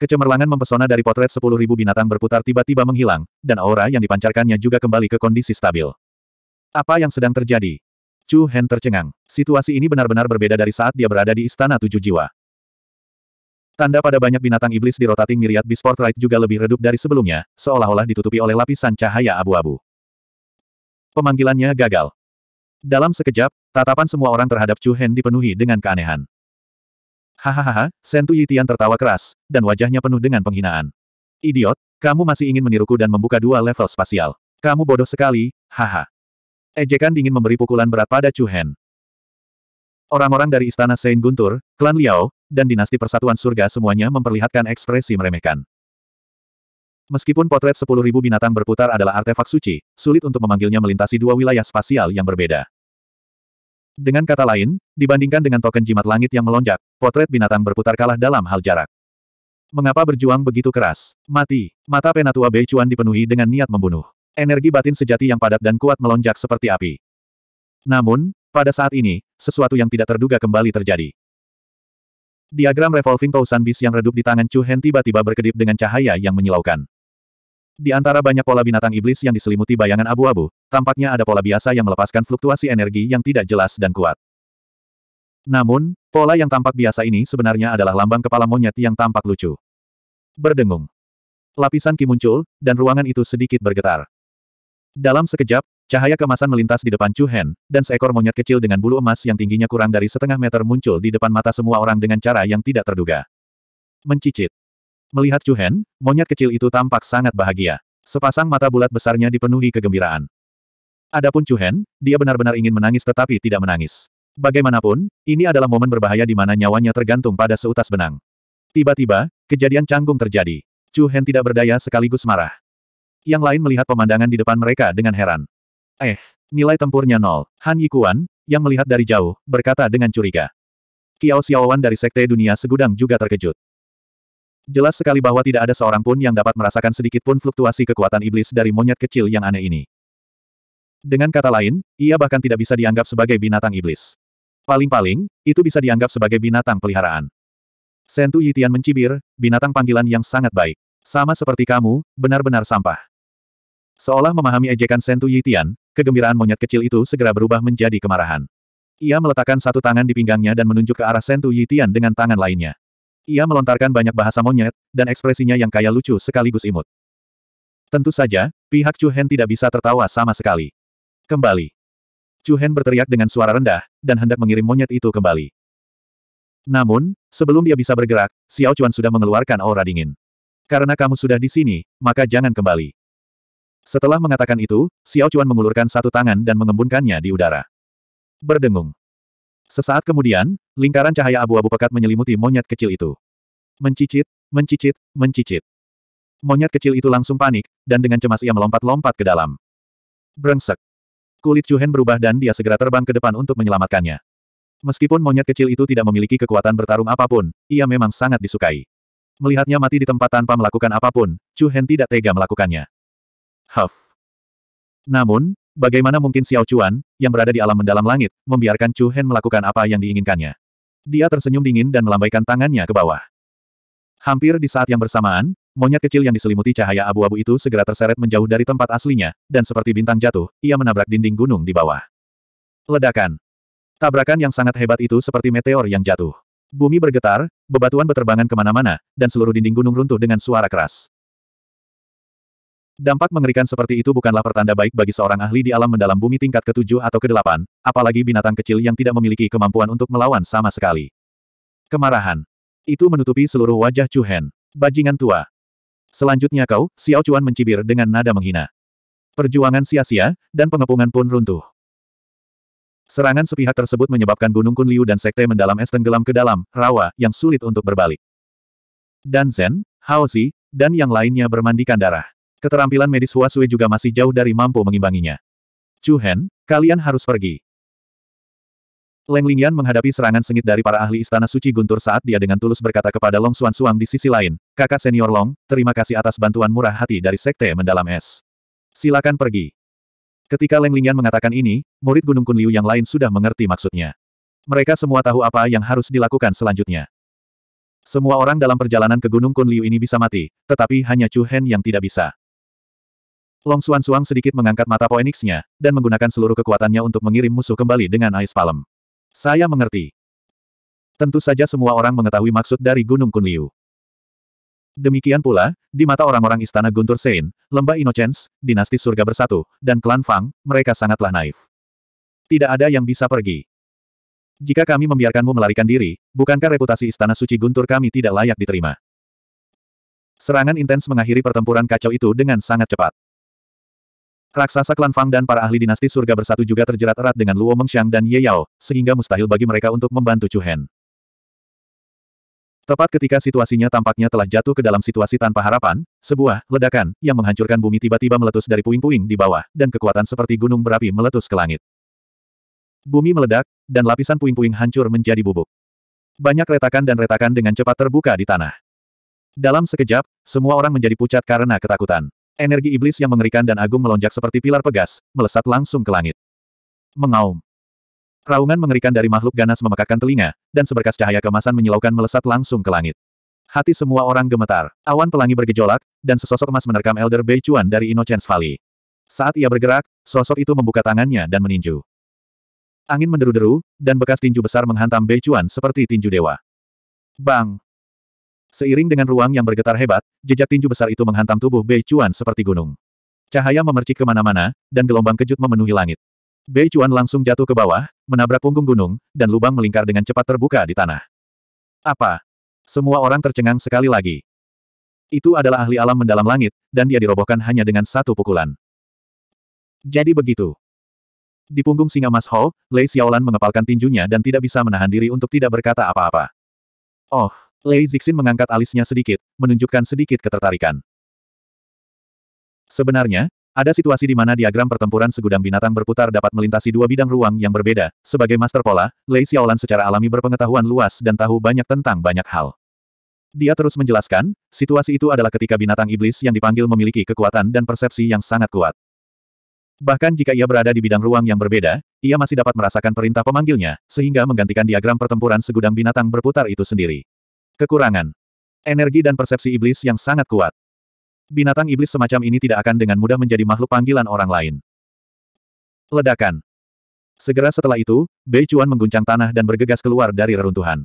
Kecemerlangan mempesona dari potret sepuluh ribu binatang berputar tiba-tiba menghilang, dan aura yang dipancarkannya juga kembali ke kondisi stabil. Apa yang sedang terjadi? Chu Hen tercengang. Situasi ini benar-benar berbeda dari saat dia berada di Istana Tujuh Jiwa. Tanda pada banyak binatang iblis di rotating miriat Bisport Right juga lebih redup dari sebelumnya, seolah-olah ditutupi oleh lapisan cahaya abu-abu. Pemanggilannya gagal. Dalam sekejap, tatapan semua orang terhadap Chu Hen dipenuhi dengan keanehan. Hahaha, Sentu Yitian tertawa keras, dan wajahnya penuh dengan penghinaan. Idiot, kamu masih ingin meniruku dan membuka dua level spasial. Kamu bodoh sekali, haha. Ejekan dingin memberi pukulan berat pada Chu Hen. Orang-orang dari Istana Saint Guntur, Klan Liao, dan Dinasti Persatuan Surga semuanya memperlihatkan ekspresi meremehkan. Meskipun potret 10.000 binatang berputar adalah artefak suci, sulit untuk memanggilnya melintasi dua wilayah spasial yang berbeda. Dengan kata lain, dibandingkan dengan token jimat langit yang melonjak, potret binatang berputar kalah dalam hal jarak. Mengapa berjuang begitu keras? Mati. Mata penatua Bei Chuan dipenuhi dengan niat membunuh energi batin sejati yang padat dan kuat melonjak seperti api. Namun, pada saat ini, sesuatu yang tidak terduga kembali terjadi. Diagram revolving Tousan Beast yang redup di tangan Chu Hen tiba-tiba berkedip dengan cahaya yang menyilaukan. Di antara banyak pola binatang iblis yang diselimuti bayangan abu-abu, tampaknya ada pola biasa yang melepaskan fluktuasi energi yang tidak jelas dan kuat. Namun, pola yang tampak biasa ini sebenarnya adalah lambang kepala monyet yang tampak lucu. Berdengung. Lapisan ki muncul, dan ruangan itu sedikit bergetar. Dalam sekejap, cahaya kemasan melintas di depan Chu Hen, dan seekor monyet kecil dengan bulu emas yang tingginya kurang dari setengah meter muncul di depan mata semua orang dengan cara yang tidak terduga. Mencicit. Melihat Chu Hen, monyet kecil itu tampak sangat bahagia. Sepasang mata bulat besarnya dipenuhi kegembiraan. Adapun Chu Hen, dia benar-benar ingin menangis tetapi tidak menangis. Bagaimanapun, ini adalah momen berbahaya di mana nyawanya tergantung pada seutas benang. Tiba-tiba, kejadian canggung terjadi. Chu Hen tidak berdaya sekaligus marah. Yang lain melihat pemandangan di depan mereka dengan heran. Eh, nilai tempurnya nol. Han Yikuan, yang melihat dari jauh, berkata dengan curiga. Kiao Xiaowan dari Sekte Dunia Segudang juga terkejut. Jelas sekali bahwa tidak ada seorang pun yang dapat merasakan sedikit pun fluktuasi kekuatan iblis dari monyet kecil yang aneh ini. Dengan kata lain, ia bahkan tidak bisa dianggap sebagai binatang iblis. Paling-paling, itu bisa dianggap sebagai binatang peliharaan. Sentu Yitian mencibir, binatang panggilan yang sangat baik. Sama seperti kamu, benar-benar sampah. Seolah memahami ejekan Sentu Yitian, kegembiraan monyet kecil itu segera berubah menjadi kemarahan. Ia meletakkan satu tangan di pinggangnya dan menunjuk ke arah Sentu Yitian dengan tangan lainnya. Ia melontarkan banyak bahasa monyet, dan ekspresinya yang kaya lucu sekaligus imut. Tentu saja, pihak Chu Hen tidak bisa tertawa sama sekali. Kembali. Chu Hen berteriak dengan suara rendah, dan hendak mengirim monyet itu kembali. Namun, sebelum dia bisa bergerak, Xiao Chuan sudah mengeluarkan aura dingin. Karena kamu sudah di sini, maka jangan kembali. Setelah mengatakan itu, Xiao Chuan mengulurkan satu tangan dan mengembunkannya di udara. Berdengung. Sesaat kemudian, lingkaran cahaya abu-abu pekat menyelimuti monyet kecil itu. Mencicit, mencicit, mencicit. Monyet kecil itu langsung panik, dan dengan cemas ia melompat-lompat ke dalam. Brengsek. Kulit Chu Chuhen berubah dan dia segera terbang ke depan untuk menyelamatkannya. Meskipun monyet kecil itu tidak memiliki kekuatan bertarung apapun, ia memang sangat disukai. Melihatnya mati di tempat tanpa melakukan apapun, Chu Hen tidak tega melakukannya. Huff. Namun, bagaimana mungkin Xiao Chuan, yang berada di alam mendalam langit, membiarkan Chu Hen melakukan apa yang diinginkannya? Dia tersenyum dingin dan melambaikan tangannya ke bawah. Hampir di saat yang bersamaan, Monyet kecil yang diselimuti cahaya abu-abu itu segera terseret menjauh dari tempat aslinya, dan seperti bintang jatuh, ia menabrak dinding gunung di bawah. Ledakan. Tabrakan yang sangat hebat itu seperti meteor yang jatuh. Bumi bergetar, bebatuan berterbangan kemana-mana, dan seluruh dinding gunung runtuh dengan suara keras. Dampak mengerikan seperti itu bukanlah pertanda baik bagi seorang ahli di alam mendalam bumi tingkat ke-7 atau ke-8, apalagi binatang kecil yang tidak memiliki kemampuan untuk melawan sama sekali. Kemarahan. Itu menutupi seluruh wajah Chu Hen. Bajingan tua. Selanjutnya kau, Xiao Chuan mencibir dengan nada menghina. Perjuangan sia-sia, dan pengepungan pun runtuh. Serangan sepihak tersebut menyebabkan Gunung Kun Liu dan Sekte Mendalam Es tenggelam ke dalam, rawa, yang sulit untuk berbalik. Dan Zen, Hao Haozi, dan yang lainnya bermandikan darah. Keterampilan medis Hua Sui juga masih jauh dari mampu mengimbanginya. Chu Hen, kalian harus pergi. Leng Lingyan menghadapi serangan sengit dari para ahli Istana Suci Guntur saat dia dengan tulus berkata kepada Long Suan Suang di sisi lain, kakak senior Long, terima kasih atas bantuan murah hati dari Sekte Mendalam Es. Silakan pergi. Ketika Leng Lingyan mengatakan ini, murid Gunung Kunliu yang lain sudah mengerti maksudnya. Mereka semua tahu apa yang harus dilakukan selanjutnya. Semua orang dalam perjalanan ke Gunung Kunliu ini bisa mati, tetapi hanya Chu Hen yang tidak bisa. Long Suan Suang sedikit mengangkat mata poenix nya dan menggunakan seluruh kekuatannya untuk mengirim musuh kembali dengan Ais Palem. Saya mengerti. Tentu saja semua orang mengetahui maksud dari Gunung Kunliu. Demikian pula, di mata orang-orang istana Guntur Sein, Lembah Innocence, Dinasti Surga Bersatu, dan Klan Fang, mereka sangatlah naif. Tidak ada yang bisa pergi. Jika kami membiarkanmu melarikan diri, bukankah reputasi istana suci Guntur kami tidak layak diterima? Serangan intens mengakhiri pertempuran kacau itu dengan sangat cepat. Raksasa klan Fang dan para ahli dinasti surga bersatu juga terjerat erat dengan Luo Mengxiang dan Ye Yao, sehingga mustahil bagi mereka untuk membantu Chu Hen. Tepat ketika situasinya tampaknya telah jatuh ke dalam situasi tanpa harapan, sebuah ledakan yang menghancurkan bumi tiba-tiba meletus dari puing-puing di bawah, dan kekuatan seperti gunung berapi meletus ke langit. Bumi meledak, dan lapisan puing-puing hancur menjadi bubuk. Banyak retakan dan retakan dengan cepat terbuka di tanah. Dalam sekejap, semua orang menjadi pucat karena ketakutan. Energi iblis yang mengerikan dan agung melonjak seperti pilar pegas, melesat langsung ke langit. Mengaum. Raungan mengerikan dari makhluk ganas memekakkan telinga, dan seberkas cahaya kemasan menyilaukan melesat langsung ke langit. Hati semua orang gemetar, awan pelangi bergejolak, dan sesosok emas menerkam Elder Bei Chuan dari Innocence Valley. Saat ia bergerak, sosok itu membuka tangannya dan meninju. Angin menderu-deru, dan bekas tinju besar menghantam Bei Chuan seperti tinju dewa. Bang! Seiring dengan ruang yang bergetar hebat, jejak tinju besar itu menghantam tubuh Bei Chuan seperti gunung. Cahaya memercik kemana-mana, dan gelombang kejut memenuhi langit. Bei Chuan langsung jatuh ke bawah, menabrak punggung gunung, dan lubang melingkar dengan cepat terbuka di tanah. Apa? Semua orang tercengang sekali lagi. Itu adalah ahli alam mendalam langit, dan dia dirobohkan hanya dengan satu pukulan. Jadi begitu. Di punggung singa Mas Ho, Lei Xiaolan mengepalkan tinjunya dan tidak bisa menahan diri untuk tidak berkata apa-apa. Oh, Lei Zixin mengangkat alisnya sedikit, menunjukkan sedikit ketertarikan. Sebenarnya, ada situasi di mana diagram pertempuran segudang binatang berputar dapat melintasi dua bidang ruang yang berbeda. Sebagai master pola, Lei Xiaolan secara alami berpengetahuan luas dan tahu banyak tentang banyak hal. Dia terus menjelaskan, situasi itu adalah ketika binatang iblis yang dipanggil memiliki kekuatan dan persepsi yang sangat kuat. Bahkan jika ia berada di bidang ruang yang berbeda, ia masih dapat merasakan perintah pemanggilnya, sehingga menggantikan diagram pertempuran segudang binatang berputar itu sendiri. Kekurangan. Energi dan persepsi iblis yang sangat kuat. Binatang iblis semacam ini tidak akan dengan mudah menjadi makhluk panggilan orang lain. Ledakan. Segera setelah itu, Bei Chuan mengguncang tanah dan bergegas keluar dari reruntuhan.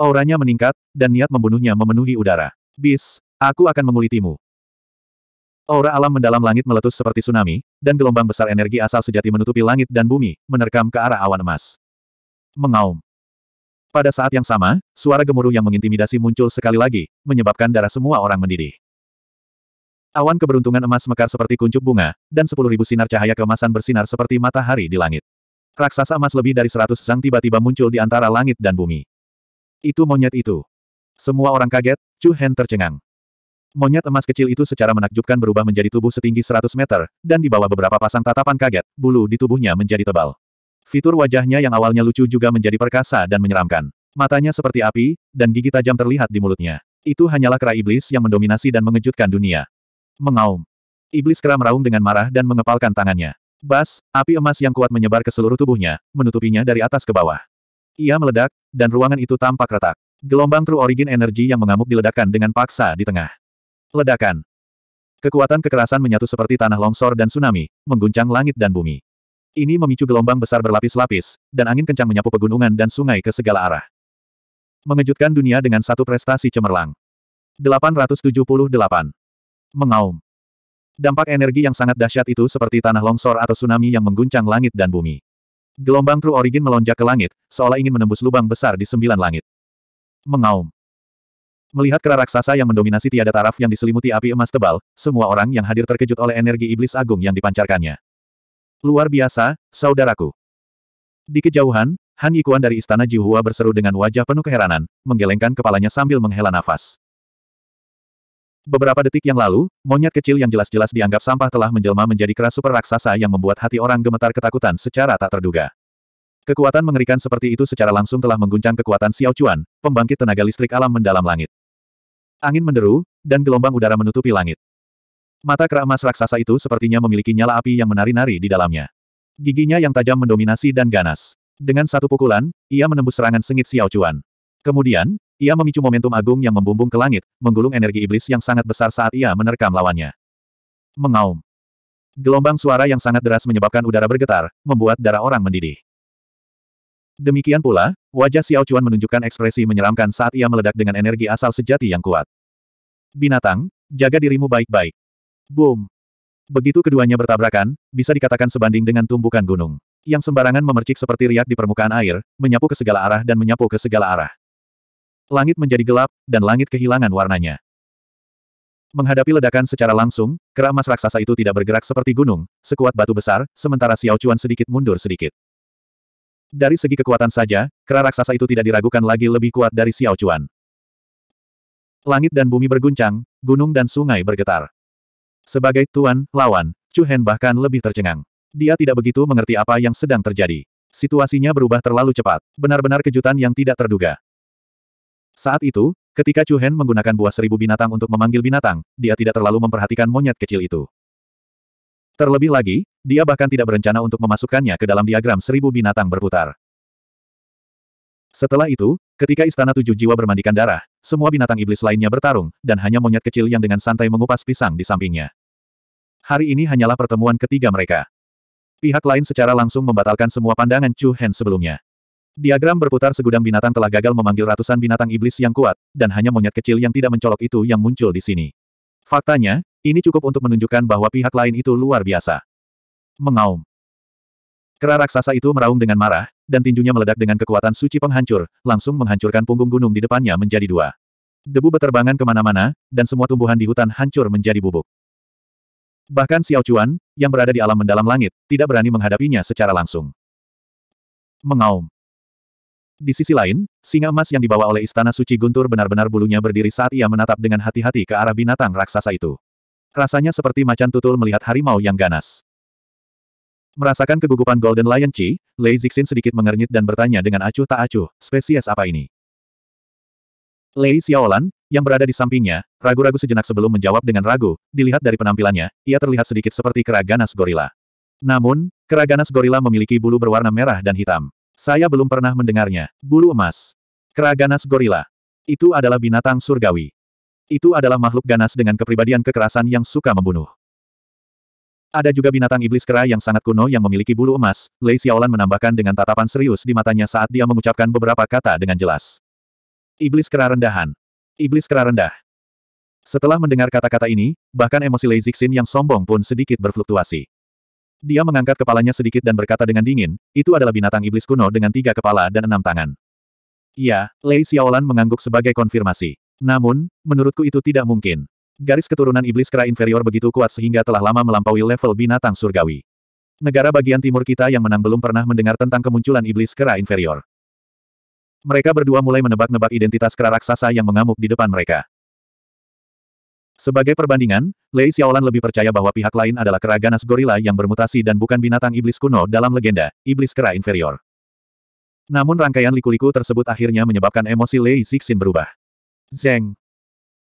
Auranya meningkat, dan niat membunuhnya memenuhi udara. Bis, aku akan mengulitimu. Aura alam mendalam langit meletus seperti tsunami, dan gelombang besar energi asal sejati menutupi langit dan bumi, menerkam ke arah awan emas. Mengaum. Pada saat yang sama, suara gemuruh yang mengintimidasi muncul sekali lagi, menyebabkan darah semua orang mendidih. Awan keberuntungan emas mekar seperti kuncup bunga, dan sepuluh ribu sinar cahaya kemasan bersinar seperti matahari di langit. Raksasa emas lebih dari seratus sang tiba-tiba muncul di antara langit dan bumi. Itu monyet itu. Semua orang kaget, Chu Hen tercengang. Monyet emas kecil itu secara menakjubkan berubah menjadi tubuh setinggi seratus meter, dan di bawah beberapa pasang tatapan kaget, bulu di tubuhnya menjadi tebal. Fitur wajahnya yang awalnya lucu juga menjadi perkasa dan menyeramkan. Matanya seperti api, dan gigi tajam terlihat di mulutnya. Itu hanyalah kera iblis yang mendominasi dan mengejutkan dunia. Mengaum. Iblis kera meraung dengan marah dan mengepalkan tangannya. Bas, api emas yang kuat menyebar ke seluruh tubuhnya, menutupinya dari atas ke bawah. Ia meledak, dan ruangan itu tampak retak. Gelombang True Origin Energy yang mengamuk diledakkan dengan paksa di tengah. Ledakan. Kekuatan kekerasan menyatu seperti tanah longsor dan tsunami, mengguncang langit dan bumi. Ini memicu gelombang besar berlapis-lapis, dan angin kencang menyapu pegunungan dan sungai ke segala arah. Mengejutkan dunia dengan satu prestasi cemerlang. 878. Mengaum. Dampak energi yang sangat dahsyat itu seperti tanah longsor atau tsunami yang mengguncang langit dan bumi. Gelombang True Origin melonjak ke langit, seolah ingin menembus lubang besar di sembilan langit. Mengaum. Melihat kera raksasa yang mendominasi tiada taraf yang diselimuti api emas tebal, semua orang yang hadir terkejut oleh energi iblis agung yang dipancarkannya. Luar biasa, saudaraku. Di kejauhan, Han Yikuan dari Istana Jihua berseru dengan wajah penuh keheranan, menggelengkan kepalanya sambil menghela nafas. Beberapa detik yang lalu, monyet kecil yang jelas-jelas dianggap sampah telah menjelma menjadi keras super raksasa yang membuat hati orang gemetar ketakutan secara tak terduga. Kekuatan mengerikan seperti itu secara langsung telah mengguncang kekuatan Xiao Chuan, pembangkit tenaga listrik alam mendalam langit. Angin menderu, dan gelombang udara menutupi langit. Mata keramas raksasa itu sepertinya memiliki nyala api yang menari-nari di dalamnya. Giginya yang tajam mendominasi dan ganas. Dengan satu pukulan, ia menembus serangan sengit Xiao Chuan. Kemudian, ia memicu momentum agung yang membumbung ke langit, menggulung energi iblis yang sangat besar saat ia menerkam lawannya. Mengaum. Gelombang suara yang sangat deras menyebabkan udara bergetar, membuat darah orang mendidih. Demikian pula, wajah Xiao Chuan menunjukkan ekspresi menyeramkan saat ia meledak dengan energi asal sejati yang kuat. Binatang, jaga dirimu baik-baik. Boom! Begitu keduanya bertabrakan, bisa dikatakan sebanding dengan tumbukan gunung. Yang sembarangan memercik seperti riak di permukaan air, menyapu ke segala arah dan menyapu ke segala arah. Langit menjadi gelap, dan langit kehilangan warnanya. Menghadapi ledakan secara langsung, kera emas raksasa itu tidak bergerak seperti gunung, sekuat batu besar, sementara Xiao Chuan sedikit mundur sedikit. Dari segi kekuatan saja, kera raksasa itu tidak diragukan lagi lebih kuat dari Xiao Chuan. Langit dan bumi berguncang, gunung dan sungai bergetar. Sebagai tuan, lawan, Chu Hen bahkan lebih tercengang. Dia tidak begitu mengerti apa yang sedang terjadi. Situasinya berubah terlalu cepat, benar-benar kejutan yang tidak terduga. Saat itu, ketika Chu Hen menggunakan buah seribu binatang untuk memanggil binatang, dia tidak terlalu memperhatikan monyet kecil itu. Terlebih lagi, dia bahkan tidak berencana untuk memasukkannya ke dalam diagram seribu binatang berputar. Setelah itu, ketika istana tujuh jiwa bermandikan darah, semua binatang iblis lainnya bertarung, dan hanya monyet kecil yang dengan santai mengupas pisang di sampingnya. Hari ini hanyalah pertemuan ketiga mereka. Pihak lain secara langsung membatalkan semua pandangan Chu Hen sebelumnya. Diagram berputar segudang binatang telah gagal memanggil ratusan binatang iblis yang kuat, dan hanya monyet kecil yang tidak mencolok itu yang muncul di sini. Faktanya, ini cukup untuk menunjukkan bahwa pihak lain itu luar biasa. Mengaum. Kera raksasa itu meraung dengan marah, dan tinjunya meledak dengan kekuatan suci penghancur, langsung menghancurkan punggung gunung di depannya menjadi dua. Debu beterbangan kemana-mana, dan semua tumbuhan di hutan hancur menjadi bubuk. Bahkan Xiao Chuan, yang berada di alam mendalam langit, tidak berani menghadapinya secara langsung. Mengaum. Di sisi lain, singa emas yang dibawa oleh Istana Suci Guntur benar-benar bulunya berdiri saat ia menatap dengan hati-hati ke arah binatang raksasa itu. Rasanya seperti macan tutul melihat harimau yang ganas. Merasakan kegugupan Golden Lion Chi, Lei Zixin sedikit mengernyit dan bertanya dengan acuh tak acuh, spesies apa ini? Lei Xiaolan, yang berada di sampingnya, ragu-ragu sejenak sebelum menjawab dengan ragu, dilihat dari penampilannya, ia terlihat sedikit seperti keraganas gorila. Namun, keraganas gorila memiliki bulu berwarna merah dan hitam. Saya belum pernah mendengarnya, bulu emas. Keraganas gorila. Itu adalah binatang surgawi. Itu adalah makhluk ganas dengan kepribadian kekerasan yang suka membunuh. Ada juga binatang iblis kera yang sangat kuno yang memiliki bulu emas, Lei Xiaolan menambahkan dengan tatapan serius di matanya saat dia mengucapkan beberapa kata dengan jelas. Iblis kera rendahan. Iblis kera rendah. Setelah mendengar kata-kata ini, bahkan emosi Lei Zixin yang sombong pun sedikit berfluktuasi. Dia mengangkat kepalanya sedikit dan berkata dengan dingin, itu adalah binatang iblis kuno dengan tiga kepala dan enam tangan. Ya, Lei Xiaolan mengangguk sebagai konfirmasi. Namun, menurutku itu tidak mungkin. Garis keturunan iblis kera inferior begitu kuat sehingga telah lama melampaui level binatang surgawi. Negara bagian timur kita yang menang belum pernah mendengar tentang kemunculan iblis kera inferior. Mereka berdua mulai menebak-nebak identitas kera raksasa yang mengamuk di depan mereka. Sebagai perbandingan, Lei Xiaolan lebih percaya bahwa pihak lain adalah kera ganas gorila yang bermutasi dan bukan binatang iblis kuno dalam legenda, iblis kera inferior. Namun rangkaian liku-liku tersebut akhirnya menyebabkan emosi Lei Zixin berubah. Zeng,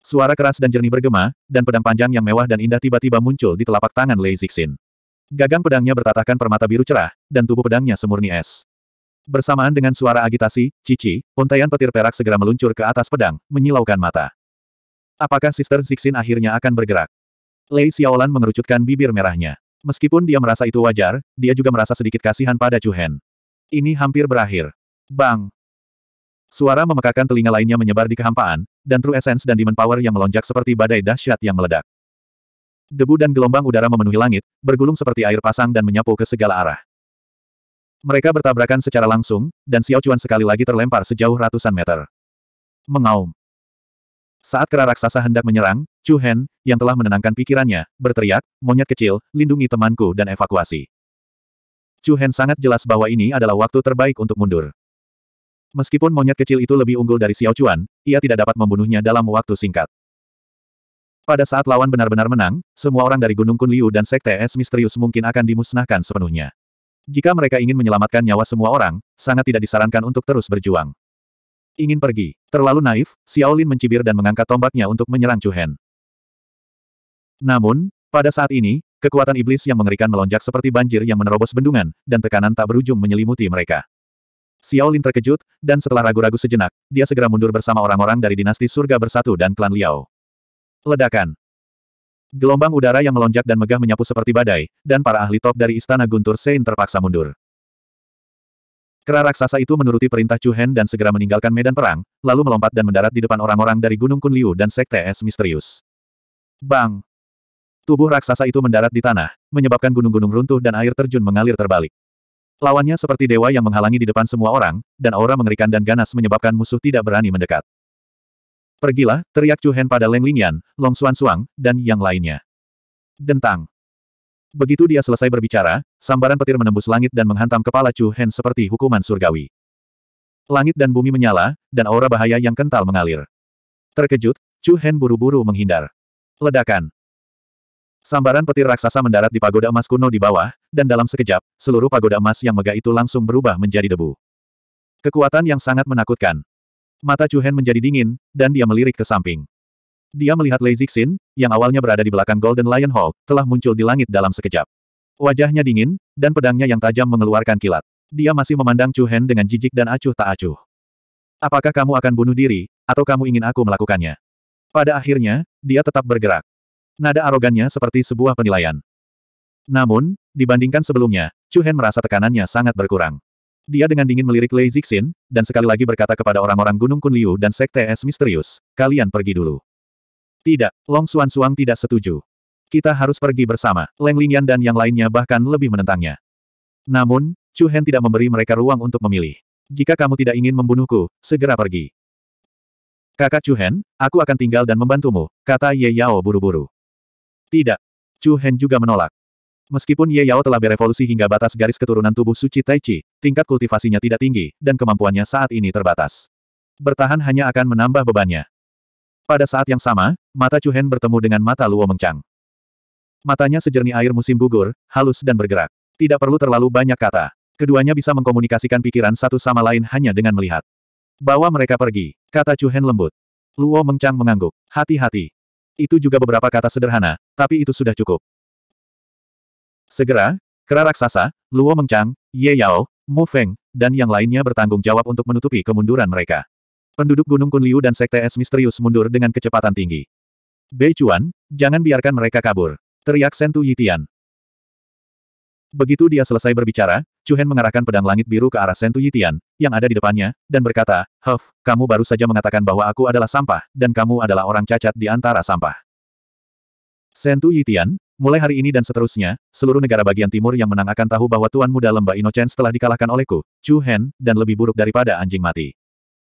Suara keras dan jernih bergema, dan pedang panjang yang mewah dan indah tiba-tiba muncul di telapak tangan Lei Zixin. Gagang pedangnya bertatahkan permata biru cerah, dan tubuh pedangnya semurni es. Bersamaan dengan suara agitasi, cici, untaian petir perak segera meluncur ke atas pedang, menyilaukan mata. Apakah Sister Zixin akhirnya akan bergerak? Lei Xiaolan mengerucutkan bibir merahnya. Meskipun dia merasa itu wajar, dia juga merasa sedikit kasihan pada Chu Hen. Ini hampir berakhir. Bang! Suara memekakan telinga lainnya menyebar di kehampaan, dan True Essence dan Demon Power yang melonjak seperti badai dahsyat yang meledak. Debu dan gelombang udara memenuhi langit, bergulung seperti air pasang dan menyapu ke segala arah. Mereka bertabrakan secara langsung, dan Xiao Chuan sekali lagi terlempar sejauh ratusan meter. Mengaum. Saat kera raksasa hendak menyerang, Chu Hen, yang telah menenangkan pikirannya, berteriak, monyet kecil, lindungi temanku dan evakuasi. Chu Hen sangat jelas bahwa ini adalah waktu terbaik untuk mundur. Meskipun monyet kecil itu lebih unggul dari Xiao Chuan, ia tidak dapat membunuhnya dalam waktu singkat. Pada saat lawan benar-benar menang, semua orang dari Gunung Kunliu dan Sekte Es Misterius mungkin akan dimusnahkan sepenuhnya. Jika mereka ingin menyelamatkan nyawa semua orang, sangat tidak disarankan untuk terus berjuang. Ingin pergi. Terlalu naif, Xiaolin mencibir dan mengangkat tombaknya untuk menyerang Chu Hen. Namun, pada saat ini, kekuatan iblis yang mengerikan melonjak seperti banjir yang menerobos bendungan, dan tekanan tak berujung menyelimuti mereka. Xiao Lin terkejut, dan setelah ragu-ragu sejenak, dia segera mundur bersama orang-orang dari dinasti surga bersatu dan klan Liao. Ledakan. Gelombang udara yang melonjak dan megah menyapu seperti badai, dan para ahli top dari istana Guntur Sein terpaksa mundur. Kera raksasa itu menuruti perintah Chu Hen dan segera meninggalkan medan perang, lalu melompat dan mendarat di depan orang-orang dari Gunung Kun Liu dan Sekte Es Misterius. Bang! Tubuh raksasa itu mendarat di tanah, menyebabkan gunung-gunung runtuh dan air terjun mengalir terbalik. Lawannya seperti dewa yang menghalangi di depan semua orang, dan aura mengerikan dan ganas menyebabkan musuh tidak berani mendekat. Pergilah, teriak Chu Hen pada Leng Lingyan, Long Xuan Suang, dan yang lainnya. Dentang. Begitu dia selesai berbicara, sambaran petir menembus langit dan menghantam kepala Chu Hen seperti hukuman surgawi. Langit dan bumi menyala, dan aura bahaya yang kental mengalir. Terkejut, Chu Hen buru-buru menghindar. Ledakan. Sambaran petir raksasa mendarat di pagoda emas kuno di bawah, dan dalam sekejap, seluruh pagoda emas yang megah itu langsung berubah menjadi debu. Kekuatan yang sangat menakutkan. Mata Chu Hen menjadi dingin, dan dia melirik ke samping. Dia melihat Lei Zixin, yang awalnya berada di belakang Golden Lion Hall, telah muncul di langit dalam sekejap. Wajahnya dingin, dan pedangnya yang tajam mengeluarkan kilat. Dia masih memandang Chu Hen dengan jijik dan acuh tak acuh. Apakah kamu akan bunuh diri, atau kamu ingin aku melakukannya? Pada akhirnya, dia tetap bergerak. Nada arogannya seperti sebuah penilaian. Namun, dibandingkan sebelumnya, Chu Hen merasa tekanannya sangat berkurang. Dia dengan dingin melirik Lei Zixin, dan sekali lagi berkata kepada orang-orang Gunung Kunliu dan Sekte Es Misterius, kalian pergi dulu. Tidak, Long Suan Suang tidak setuju. Kita harus pergi bersama, Leng Lingyan dan yang lainnya bahkan lebih menentangnya. Namun, Chu Hen tidak memberi mereka ruang untuk memilih. Jika kamu tidak ingin membunuhku, segera pergi. Kakak Chu Hen, aku akan tinggal dan membantumu, kata Ye Yao buru-buru. Tidak. Chu Hen juga menolak. Meskipun Ye Yao telah berevolusi hingga batas garis keturunan tubuh suci Tai Chi, tingkat kultivasinya tidak tinggi, dan kemampuannya saat ini terbatas. Bertahan hanya akan menambah bebannya. Pada saat yang sama, mata Chu Hen bertemu dengan mata Luo Mengchang. Matanya sejernih air musim gugur, halus dan bergerak. Tidak perlu terlalu banyak kata. Keduanya bisa mengkomunikasikan pikiran satu sama lain hanya dengan melihat. Bawa mereka pergi, kata Chu Hen lembut. Luo Mengchang mengangguk. Hati-hati. Itu juga beberapa kata sederhana, tapi itu sudah cukup. Segera, kera raksasa, Luo Mengcang, Ye Yao, Mu Feng, dan yang lainnya bertanggung jawab untuk menutupi kemunduran mereka. Penduduk Gunung Kunliu dan Sekte Es Misterius mundur dengan kecepatan tinggi. Bei Chuan, jangan biarkan mereka kabur. Teriak Sentu Yitian. Begitu dia selesai berbicara, Chu Hen mengarahkan pedang langit biru ke arah Sentu Yitian, yang ada di depannya, dan berkata, Huff, kamu baru saja mengatakan bahwa aku adalah sampah, dan kamu adalah orang cacat di antara sampah. Sentu Yitian, mulai hari ini dan seterusnya, seluruh negara bagian timur yang menang akan tahu bahwa Tuan Muda Lembah Innocence telah dikalahkan olehku, Chu Hen, dan lebih buruk daripada anjing mati.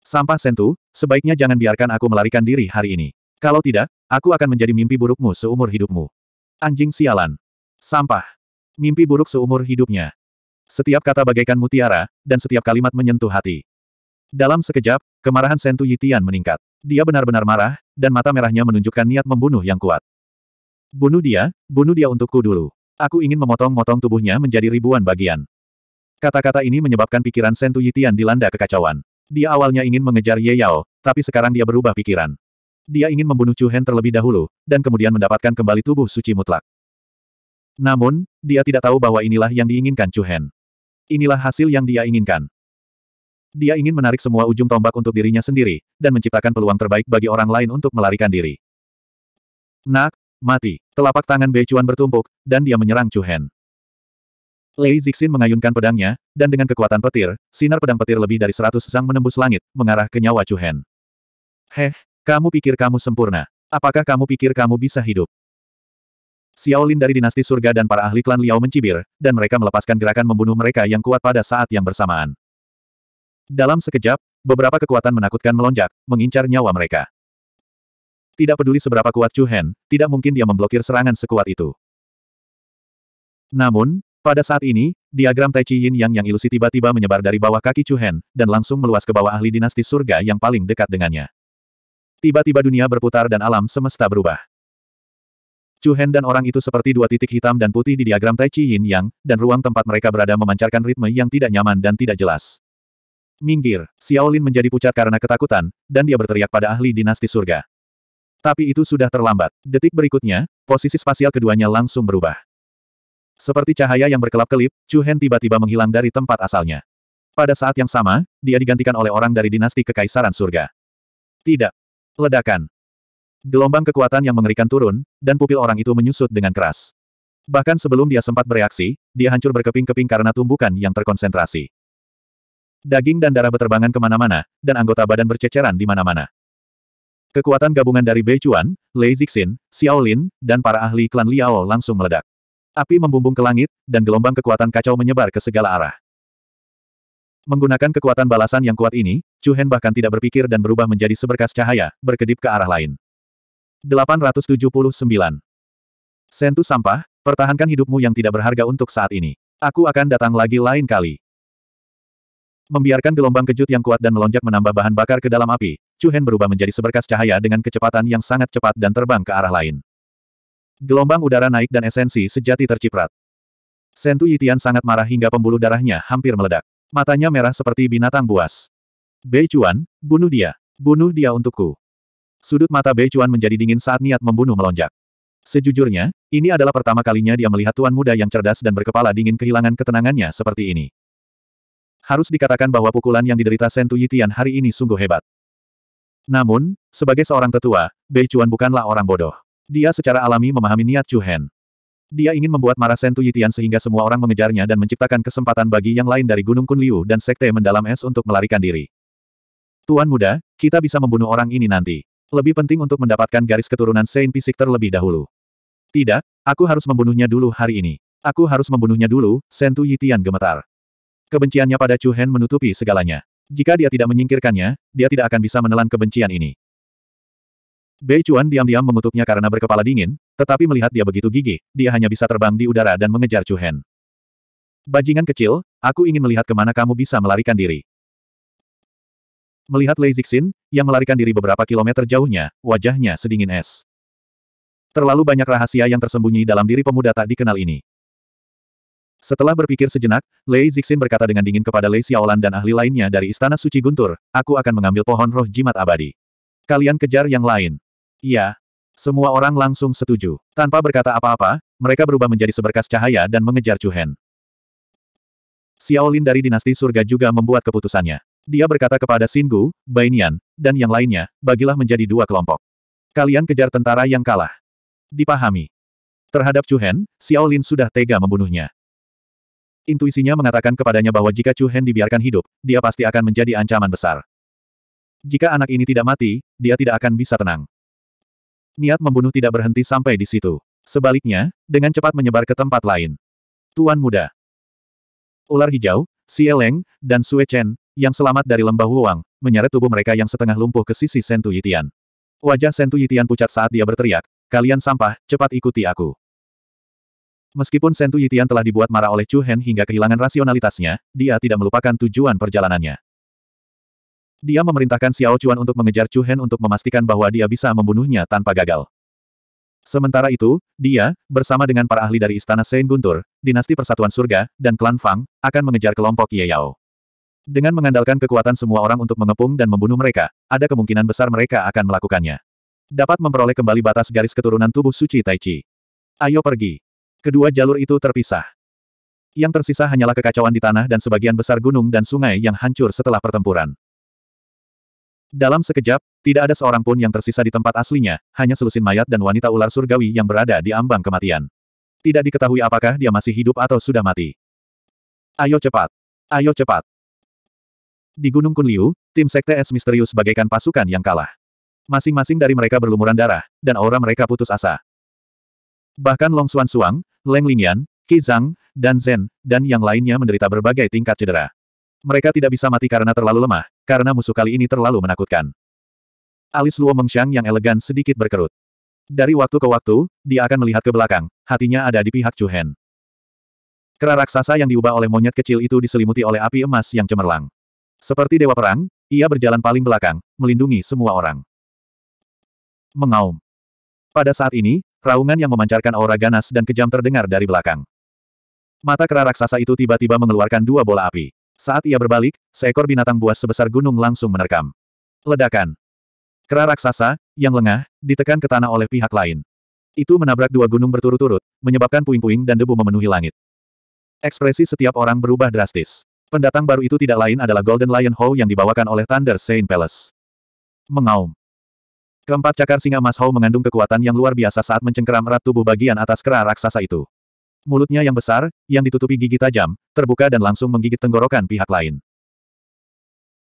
Sampah Sentu, sebaiknya jangan biarkan aku melarikan diri hari ini. Kalau tidak, aku akan menjadi mimpi burukmu seumur hidupmu. Anjing sialan. Sampah. Mimpi buruk seumur hidupnya. Setiap kata bagaikan mutiara, dan setiap kalimat menyentuh hati. Dalam sekejap, kemarahan Sentu Yitian meningkat. Dia benar-benar marah, dan mata merahnya menunjukkan niat membunuh yang kuat. Bunuh dia, bunuh dia untukku dulu. Aku ingin memotong-motong tubuhnya menjadi ribuan bagian. Kata-kata ini menyebabkan pikiran Sentu Yitian dilanda kekacauan. Dia awalnya ingin mengejar Ye Yao, tapi sekarang dia berubah pikiran. Dia ingin membunuh Chu Hen terlebih dahulu, dan kemudian mendapatkan kembali tubuh suci mutlak. Namun, dia tidak tahu bahwa inilah yang diinginkan Chu Hen. Inilah hasil yang dia inginkan. Dia ingin menarik semua ujung tombak untuk dirinya sendiri, dan menciptakan peluang terbaik bagi orang lain untuk melarikan diri. Nak, mati. Telapak tangan Becuan bertumpuk, dan dia menyerang Chu Lei Zixin mengayunkan pedangnya, dan dengan kekuatan petir, sinar pedang petir lebih dari seratus zang menembus langit, mengarah ke nyawa Chu Heh, kamu pikir kamu sempurna. Apakah kamu pikir kamu bisa hidup? Xiaolin dari dinasti surga dan para ahli klan Liao mencibir, dan mereka melepaskan gerakan membunuh mereka yang kuat pada saat yang bersamaan. Dalam sekejap, beberapa kekuatan menakutkan melonjak, mengincar nyawa mereka. Tidak peduli seberapa kuat Chu Hen, tidak mungkin dia memblokir serangan sekuat itu. Namun, pada saat ini, diagram Tai Chi Yin Yang yang ilusi tiba-tiba menyebar dari bawah kaki Chu Hen, dan langsung meluas ke bawah ahli dinasti surga yang paling dekat dengannya. Tiba-tiba dunia berputar dan alam semesta berubah. Chu Hen dan orang itu seperti dua titik hitam dan putih di diagram Tai Chi Yin Yang, dan ruang tempat mereka berada memancarkan ritme yang tidak nyaman dan tidak jelas. Minggir, Xiaolin menjadi pucat karena ketakutan, dan dia berteriak pada ahli dinasti surga. Tapi itu sudah terlambat. Detik berikutnya, posisi spasial keduanya langsung berubah. Seperti cahaya yang berkelap-kelip, Chu Hen tiba-tiba menghilang dari tempat asalnya. Pada saat yang sama, dia digantikan oleh orang dari dinasti kekaisaran surga. Tidak. Ledakan. Gelombang kekuatan yang mengerikan turun, dan pupil orang itu menyusut dengan keras. Bahkan sebelum dia sempat bereaksi, dia hancur berkeping-keping karena tumbukan yang terkonsentrasi. Daging dan darah beterbangan kemana-mana, dan anggota badan berceceran di mana-mana. Kekuatan gabungan dari Bei Chuan, Lei Zixin, Xiao dan para ahli klan Liao langsung meledak. Api membumbung ke langit, dan gelombang kekuatan kacau menyebar ke segala arah. Menggunakan kekuatan balasan yang kuat ini, Chu Hen bahkan tidak berpikir dan berubah menjadi seberkas cahaya, berkedip ke arah lain. 879. Sentuh sampah, pertahankan hidupmu yang tidak berharga untuk saat ini. Aku akan datang lagi lain kali. Membiarkan gelombang kejut yang kuat dan melonjak menambah bahan bakar ke dalam api, Chuhen berubah menjadi seberkas cahaya dengan kecepatan yang sangat cepat dan terbang ke arah lain. Gelombang udara naik dan esensi sejati terciprat. Sentu Yitian sangat marah hingga pembuluh darahnya hampir meledak. Matanya merah seperti binatang buas. Bei Chuan, bunuh dia. Bunuh dia untukku. Sudut mata Bei Chuan menjadi dingin saat niat membunuh melonjak. Sejujurnya, ini adalah pertama kalinya dia melihat tuan muda yang cerdas dan berkepala dingin kehilangan ketenangannya seperti ini. Harus dikatakan bahwa pukulan yang diderita Sentu Yitian hari ini sungguh hebat. Namun, sebagai seorang tetua, Bei Chuan bukanlah orang bodoh. Dia secara alami memahami niat Chu Hen. Dia ingin membuat marah Sentu Yitian sehingga semua orang mengejarnya dan menciptakan kesempatan bagi yang lain dari Gunung Kunliu dan Sekte Mendalam Es untuk melarikan diri. Tuan muda, kita bisa membunuh orang ini nanti lebih penting untuk mendapatkan garis keturunan Saint Pisik terlebih dahulu. Tidak, aku harus membunuhnya dulu hari ini. Aku harus membunuhnya dulu, Sentu Yitian gemetar. Kebenciannya pada Chu Hen menutupi segalanya. Jika dia tidak menyingkirkannya, dia tidak akan bisa menelan kebencian ini. Bei Chuan diam-diam mengutuknya karena berkepala dingin, tetapi melihat dia begitu gigih, dia hanya bisa terbang di udara dan mengejar Chu Hen. Bajingan kecil, aku ingin melihat kemana kamu bisa melarikan diri. Melihat Lei Zixin, yang melarikan diri beberapa kilometer jauhnya, wajahnya sedingin es. Terlalu banyak rahasia yang tersembunyi dalam diri pemuda tak dikenal ini. Setelah berpikir sejenak, Lei Zixin berkata dengan dingin kepada Lei Xiaolan dan ahli lainnya dari Istana Suci Guntur, aku akan mengambil pohon roh jimat abadi. Kalian kejar yang lain. Iya. Semua orang langsung setuju. Tanpa berkata apa-apa, mereka berubah menjadi seberkas cahaya dan mengejar Chu Hen. Xiaolin dari dinasti surga juga membuat keputusannya. Dia berkata kepada Singu, Bainian, dan yang lainnya, bagilah menjadi dua kelompok. Kalian kejar tentara yang kalah. Dipahami. Terhadap Chu Hen, Xiaolin sudah tega membunuhnya. Intuisinya mengatakan kepadanya bahwa jika Chu Hen dibiarkan hidup, dia pasti akan menjadi ancaman besar. Jika anak ini tidak mati, dia tidak akan bisa tenang. Niat membunuh tidak berhenti sampai di situ. Sebaliknya, dengan cepat menyebar ke tempat lain. Tuan muda, Ular hijau, Sieleng, dan Sue Chen, yang selamat dari lembah Huang, menyeret tubuh mereka yang setengah lumpuh ke sisi Sentu Yitian. Wajah Sentu Yitian pucat saat dia berteriak, kalian sampah, cepat ikuti aku. Meskipun Sentu Yitian telah dibuat marah oleh Chu Hen hingga kehilangan rasionalitasnya, dia tidak melupakan tujuan perjalanannya. Dia memerintahkan Xiao Chuan untuk mengejar Chu Hen untuk memastikan bahwa dia bisa membunuhnya tanpa gagal. Sementara itu, dia, bersama dengan para ahli dari Istana Saint Guntur, Dinasti Persatuan Surga, dan Klan Fang, akan mengejar kelompok Ye Yao. Dengan mengandalkan kekuatan semua orang untuk mengepung dan membunuh mereka, ada kemungkinan besar mereka akan melakukannya. Dapat memperoleh kembali batas garis keturunan tubuh suci Tai Chi. Ayo pergi. Kedua jalur itu terpisah. Yang tersisa hanyalah kekacauan di tanah dan sebagian besar gunung dan sungai yang hancur setelah pertempuran. Dalam sekejap, tidak ada seorang pun yang tersisa di tempat aslinya, hanya selusin mayat dan wanita ular surgawi yang berada di ambang kematian. Tidak diketahui apakah dia masih hidup atau sudah mati. Ayo cepat! Ayo cepat! Di Gunung Kunliu, tim Sekte Es misterius bagaikan pasukan yang kalah. Masing-masing dari mereka berlumuran darah, dan aura mereka putus asa. Bahkan Long Xuan Suang, Leng Lingyan, Qi Zhang, dan Zen, dan yang lainnya menderita berbagai tingkat cedera. Mereka tidak bisa mati karena terlalu lemah, karena musuh kali ini terlalu menakutkan. Alis Luo Mengxiang yang elegan sedikit berkerut. Dari waktu ke waktu, dia akan melihat ke belakang, hatinya ada di pihak Chu Hen. Kera raksasa yang diubah oleh monyet kecil itu diselimuti oleh api emas yang cemerlang. Seperti dewa perang, ia berjalan paling belakang, melindungi semua orang. Mengaum. Pada saat ini, raungan yang memancarkan aura ganas dan kejam terdengar dari belakang. Mata kera raksasa itu tiba-tiba mengeluarkan dua bola api. Saat ia berbalik, seekor binatang buas sebesar gunung langsung menerkam. Ledakan. Kera raksasa, yang lengah, ditekan ke tanah oleh pihak lain. Itu menabrak dua gunung berturut-turut, menyebabkan puing-puing dan debu memenuhi langit. Ekspresi setiap orang berubah drastis. Pendatang baru itu tidak lain adalah Golden Lion Hou yang dibawakan oleh Thunder Saint Palace. Mengaum. Keempat cakar singa emas Hou mengandung kekuatan yang luar biasa saat mencengkeram erat tubuh bagian atas kera raksasa itu. Mulutnya yang besar, yang ditutupi gigi tajam, terbuka dan langsung menggigit tenggorokan pihak lain.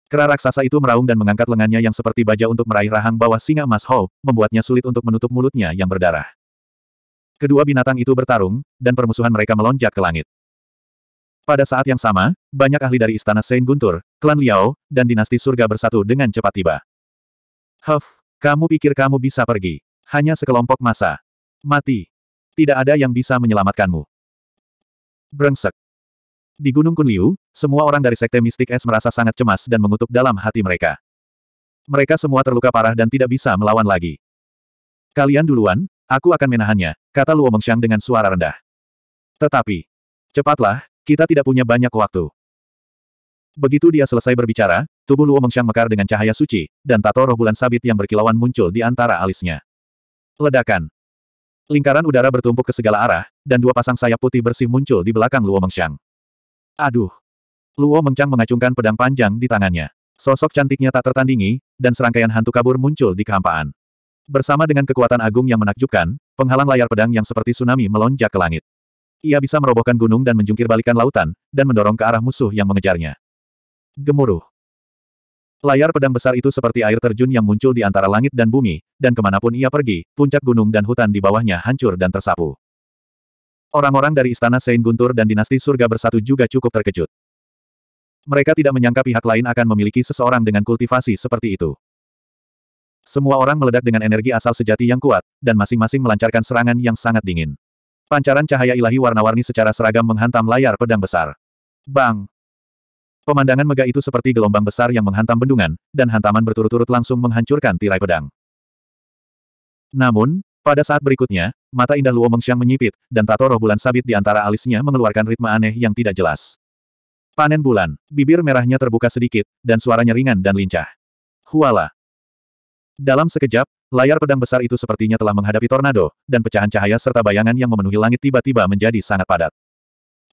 Kera raksasa itu meraung dan mengangkat lengannya yang seperti baja untuk meraih rahang bawah singa emas Hou, membuatnya sulit untuk menutup mulutnya yang berdarah. Kedua binatang itu bertarung, dan permusuhan mereka melonjak ke langit. Pada saat yang sama, banyak ahli dari Istana Saint Guntur, Klan Liao, dan Dinasti Surga bersatu dengan cepat tiba. Huff, kamu pikir kamu bisa pergi? Hanya sekelompok masa. Mati tidak ada yang bisa menyelamatkanmu. Brengsek. Di Gunung Kunliu, semua orang dari Sekte Mistik Es merasa sangat cemas dan mengutuk dalam hati mereka. Mereka semua terluka parah dan tidak bisa melawan lagi. Kalian duluan, aku akan menahannya, kata Luo Mengxiang dengan suara rendah. Tetapi, cepatlah, kita tidak punya banyak waktu. Begitu dia selesai berbicara, tubuh Luo Mengxiang mekar dengan cahaya suci, dan tato roh bulan sabit yang berkilauan muncul di antara alisnya. Ledakan. Lingkaran udara bertumpuk ke segala arah, dan dua pasang sayap putih bersih muncul di belakang Luo Mengchang. Aduh! Luo Mengchang mengacungkan pedang panjang di tangannya. Sosok cantiknya tak tertandingi, dan serangkaian hantu kabur muncul di kehampaan. Bersama dengan kekuatan agung yang menakjubkan, penghalang layar pedang yang seperti tsunami melonjak ke langit. Ia bisa merobohkan gunung dan menjungkirbalikan lautan, dan mendorong ke arah musuh yang mengejarnya. Gemuruh. Layar pedang besar itu seperti air terjun yang muncul di antara langit dan bumi, dan kemanapun ia pergi, puncak gunung dan hutan di bawahnya hancur dan tersapu. Orang-orang dari Istana Sein Guntur dan Dinasti Surga Bersatu juga cukup terkejut. Mereka tidak menyangka pihak lain akan memiliki seseorang dengan kultivasi seperti itu. Semua orang meledak dengan energi asal sejati yang kuat, dan masing-masing melancarkan serangan yang sangat dingin. Pancaran cahaya ilahi warna-warni secara seragam menghantam layar pedang besar. Bang! Pemandangan megah itu seperti gelombang besar yang menghantam bendungan, dan hantaman berturut-turut langsung menghancurkan tirai pedang. Namun, pada saat berikutnya, mata indah Luo Mengxiang menyipit, dan tato roh bulan sabit di antara alisnya mengeluarkan ritme aneh yang tidak jelas. Panen bulan, bibir merahnya terbuka sedikit, dan suaranya ringan dan lincah. Huala. Dalam sekejap, layar pedang besar itu sepertinya telah menghadapi tornado, dan pecahan cahaya serta bayangan yang memenuhi langit tiba-tiba menjadi sangat padat.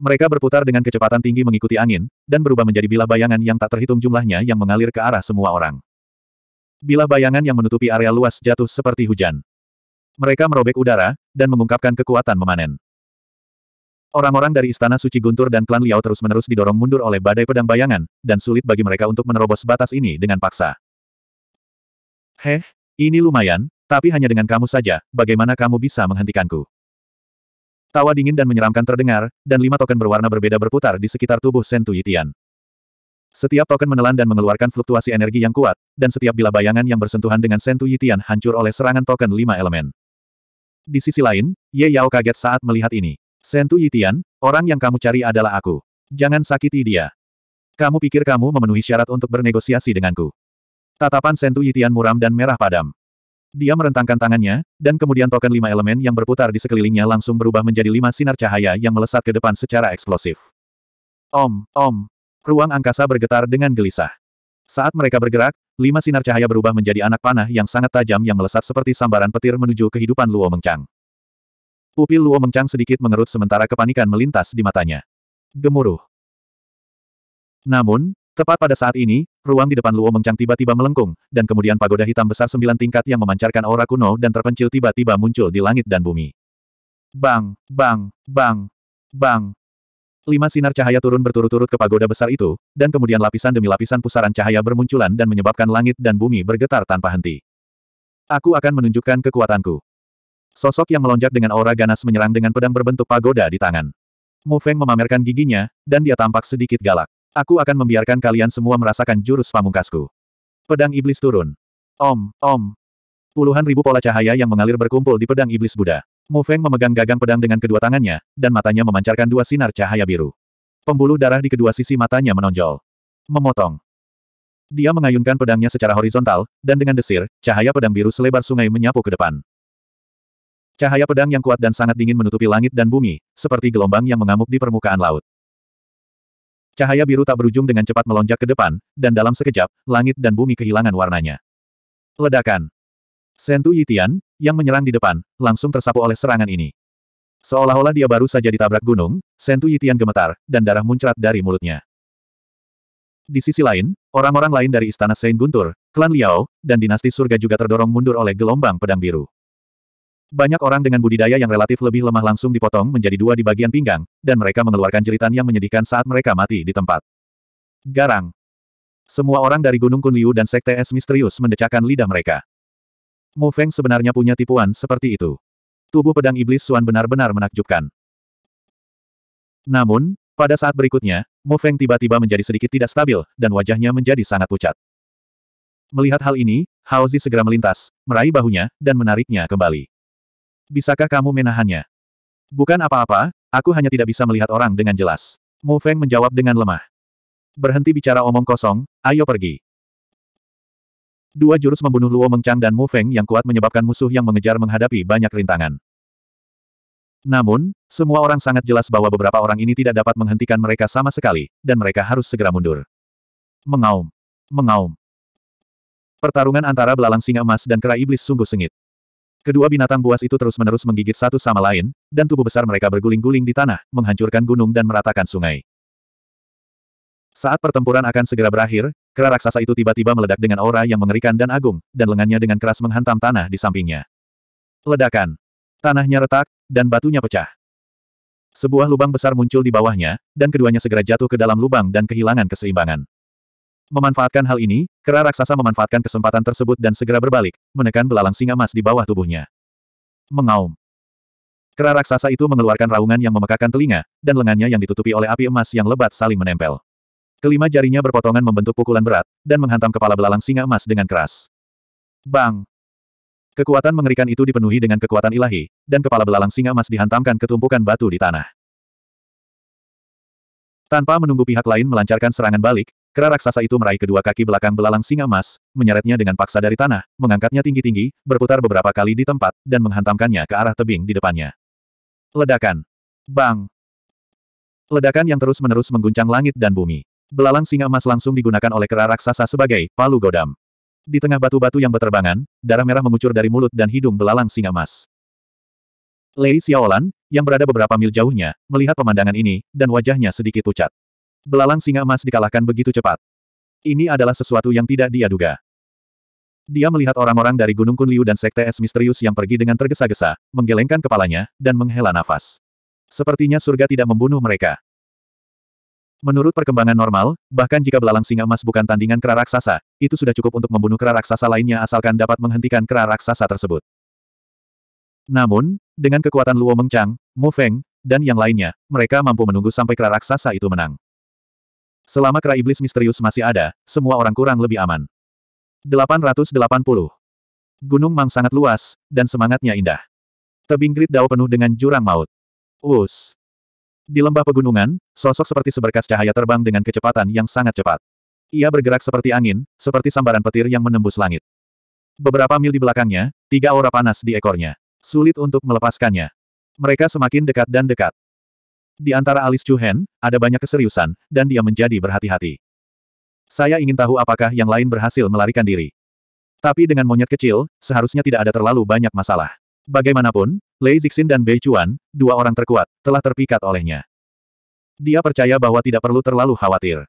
Mereka berputar dengan kecepatan tinggi mengikuti angin, dan berubah menjadi bilah bayangan yang tak terhitung jumlahnya yang mengalir ke arah semua orang. Bilah bayangan yang menutupi area luas jatuh seperti hujan. Mereka merobek udara, dan mengungkapkan kekuatan memanen. Orang-orang dari Istana Suci Guntur dan klan Liao terus-menerus didorong mundur oleh badai pedang bayangan, dan sulit bagi mereka untuk menerobos batas ini dengan paksa. Heh, ini lumayan, tapi hanya dengan kamu saja, bagaimana kamu bisa menghentikanku? Tawa dingin dan menyeramkan terdengar, dan lima token berwarna berbeda berputar di sekitar tubuh Sentu Yitian. Setiap token menelan dan mengeluarkan fluktuasi energi yang kuat, dan setiap bila bayangan yang bersentuhan dengan Sentu Yitian hancur oleh serangan token lima elemen. Di sisi lain, Ye Yao kaget saat melihat ini. Sentu Yitian, orang yang kamu cari adalah aku. Jangan sakiti dia. Kamu pikir kamu memenuhi syarat untuk bernegosiasi denganku. Tatapan Sentu Yitian muram dan merah padam. Dia merentangkan tangannya, dan kemudian token lima elemen yang berputar di sekelilingnya langsung berubah menjadi lima sinar cahaya yang melesat ke depan secara eksplosif. Om, om. Ruang angkasa bergetar dengan gelisah. Saat mereka bergerak, lima sinar cahaya berubah menjadi anak panah yang sangat tajam yang melesat seperti sambaran petir menuju kehidupan Luo Mengchang. Pupil Luo Mengchang sedikit mengerut sementara kepanikan melintas di matanya. Gemuruh. Namun, Tepat pada saat ini, ruang di depan Luo Mengcang tiba-tiba melengkung, dan kemudian pagoda hitam besar sembilan tingkat yang memancarkan aura kuno dan terpencil tiba-tiba muncul di langit dan bumi. Bang, bang, bang, bang. Lima sinar cahaya turun berturut-turut ke pagoda besar itu, dan kemudian lapisan demi lapisan pusaran cahaya bermunculan dan menyebabkan langit dan bumi bergetar tanpa henti. Aku akan menunjukkan kekuatanku. Sosok yang melonjak dengan aura ganas menyerang dengan pedang berbentuk pagoda di tangan. Mu Feng memamerkan giginya, dan dia tampak sedikit galak. Aku akan membiarkan kalian semua merasakan jurus pamungkasku. Pedang iblis turun. Om, om. Puluhan ribu pola cahaya yang mengalir berkumpul di pedang iblis Buddha. Mu Feng memegang gagang pedang dengan kedua tangannya, dan matanya memancarkan dua sinar cahaya biru. Pembuluh darah di kedua sisi matanya menonjol. Memotong. Dia mengayunkan pedangnya secara horizontal, dan dengan desir, cahaya pedang biru selebar sungai menyapu ke depan. Cahaya pedang yang kuat dan sangat dingin menutupi langit dan bumi, seperti gelombang yang mengamuk di permukaan laut. Cahaya biru tak berujung dengan cepat melonjak ke depan, dan dalam sekejap, langit dan bumi kehilangan warnanya. Ledakan. Sentu Yitian, yang menyerang di depan, langsung tersapu oleh serangan ini. Seolah-olah dia baru saja ditabrak gunung, Sentu Yitian gemetar, dan darah muncrat dari mulutnya. Di sisi lain, orang-orang lain dari Istana Sen Guntur, Klan Liao, dan Dinasti Surga juga terdorong mundur oleh gelombang pedang biru. Banyak orang dengan budidaya yang relatif lebih lemah langsung dipotong menjadi dua di bagian pinggang, dan mereka mengeluarkan jeritan yang menyedihkan saat mereka mati di tempat. Garang. Semua orang dari Gunung Kunliu dan Sekte Es Misterius mendecakkan lidah mereka. Mu Feng sebenarnya punya tipuan seperti itu. Tubuh pedang iblis Suan benar-benar menakjubkan. Namun, pada saat berikutnya, Mu Feng tiba-tiba menjadi sedikit tidak stabil, dan wajahnya menjadi sangat pucat. Melihat hal ini, Zi segera melintas, meraih bahunya, dan menariknya kembali bisakah kamu menahannya? Bukan apa-apa, aku hanya tidak bisa melihat orang dengan jelas. Mu Feng menjawab dengan lemah. Berhenti bicara omong kosong, ayo pergi. Dua jurus membunuh Luo Mengchang dan Mu Feng yang kuat menyebabkan musuh yang mengejar menghadapi banyak rintangan. Namun, semua orang sangat jelas bahwa beberapa orang ini tidak dapat menghentikan mereka sama sekali, dan mereka harus segera mundur. Mengaum. Mengaum. Pertarungan antara belalang singa emas dan kera iblis sungguh sengit. Kedua binatang buas itu terus-menerus menggigit satu sama lain, dan tubuh besar mereka berguling-guling di tanah, menghancurkan gunung dan meratakan sungai. Saat pertempuran akan segera berakhir, kera raksasa itu tiba-tiba meledak dengan aura yang mengerikan dan agung, dan lengannya dengan keras menghantam tanah di sampingnya. Ledakan. Tanahnya retak, dan batunya pecah. Sebuah lubang besar muncul di bawahnya, dan keduanya segera jatuh ke dalam lubang dan kehilangan keseimbangan. Memanfaatkan hal ini, kera raksasa memanfaatkan kesempatan tersebut dan segera berbalik, menekan belalang singa emas di bawah tubuhnya. Mengaum. Kera raksasa itu mengeluarkan raungan yang memekakan telinga, dan lengannya yang ditutupi oleh api emas yang lebat saling menempel. Kelima jarinya berpotongan membentuk pukulan berat, dan menghantam kepala belalang singa emas dengan keras. Bang! Kekuatan mengerikan itu dipenuhi dengan kekuatan ilahi, dan kepala belalang singa emas dihantamkan ke tumpukan batu di tanah. Tanpa menunggu pihak lain melancarkan serangan balik, Kera raksasa itu meraih kedua kaki belakang belalang singa emas, menyeretnya dengan paksa dari tanah, mengangkatnya tinggi-tinggi, berputar beberapa kali di tempat, dan menghantamkannya ke arah tebing di depannya. Ledakan. Bang. Ledakan yang terus-menerus mengguncang langit dan bumi. Belalang singa emas langsung digunakan oleh kera raksasa sebagai palu godam. Di tengah batu-batu yang berterbangan, darah merah mengucur dari mulut dan hidung belalang singa emas. Lei Xiaolan, yang berada beberapa mil jauhnya, melihat pemandangan ini, dan wajahnya sedikit pucat. Belalang singa emas dikalahkan begitu cepat. Ini adalah sesuatu yang tidak dia duga. Dia melihat orang-orang dari Gunung Kunliu dan Sekte Es Misterius yang pergi dengan tergesa-gesa, menggelengkan kepalanya, dan menghela nafas. Sepertinya surga tidak membunuh mereka. Menurut perkembangan normal, bahkan jika belalang singa emas bukan tandingan kera raksasa, itu sudah cukup untuk membunuh kera raksasa lainnya asalkan dapat menghentikan kera raksasa tersebut. Namun, dengan kekuatan Luo Mengchang, Mu Feng, dan yang lainnya, mereka mampu menunggu sampai kera raksasa itu menang. Selama kera iblis misterius masih ada, semua orang kurang lebih aman. 880. Gunung Mang sangat luas, dan semangatnya indah. Tebing Grid Dao penuh dengan jurang maut. Us. Di lembah pegunungan, sosok seperti seberkas cahaya terbang dengan kecepatan yang sangat cepat. Ia bergerak seperti angin, seperti sambaran petir yang menembus langit. Beberapa mil di belakangnya, tiga aura panas di ekornya. Sulit untuk melepaskannya. Mereka semakin dekat dan dekat. Di antara alis Chu Hen, ada banyak keseriusan, dan dia menjadi berhati-hati. Saya ingin tahu apakah yang lain berhasil melarikan diri. Tapi dengan monyet kecil, seharusnya tidak ada terlalu banyak masalah. Bagaimanapun, Lei Zixin dan Bei Chuan, dua orang terkuat, telah terpikat olehnya. Dia percaya bahwa tidak perlu terlalu khawatir.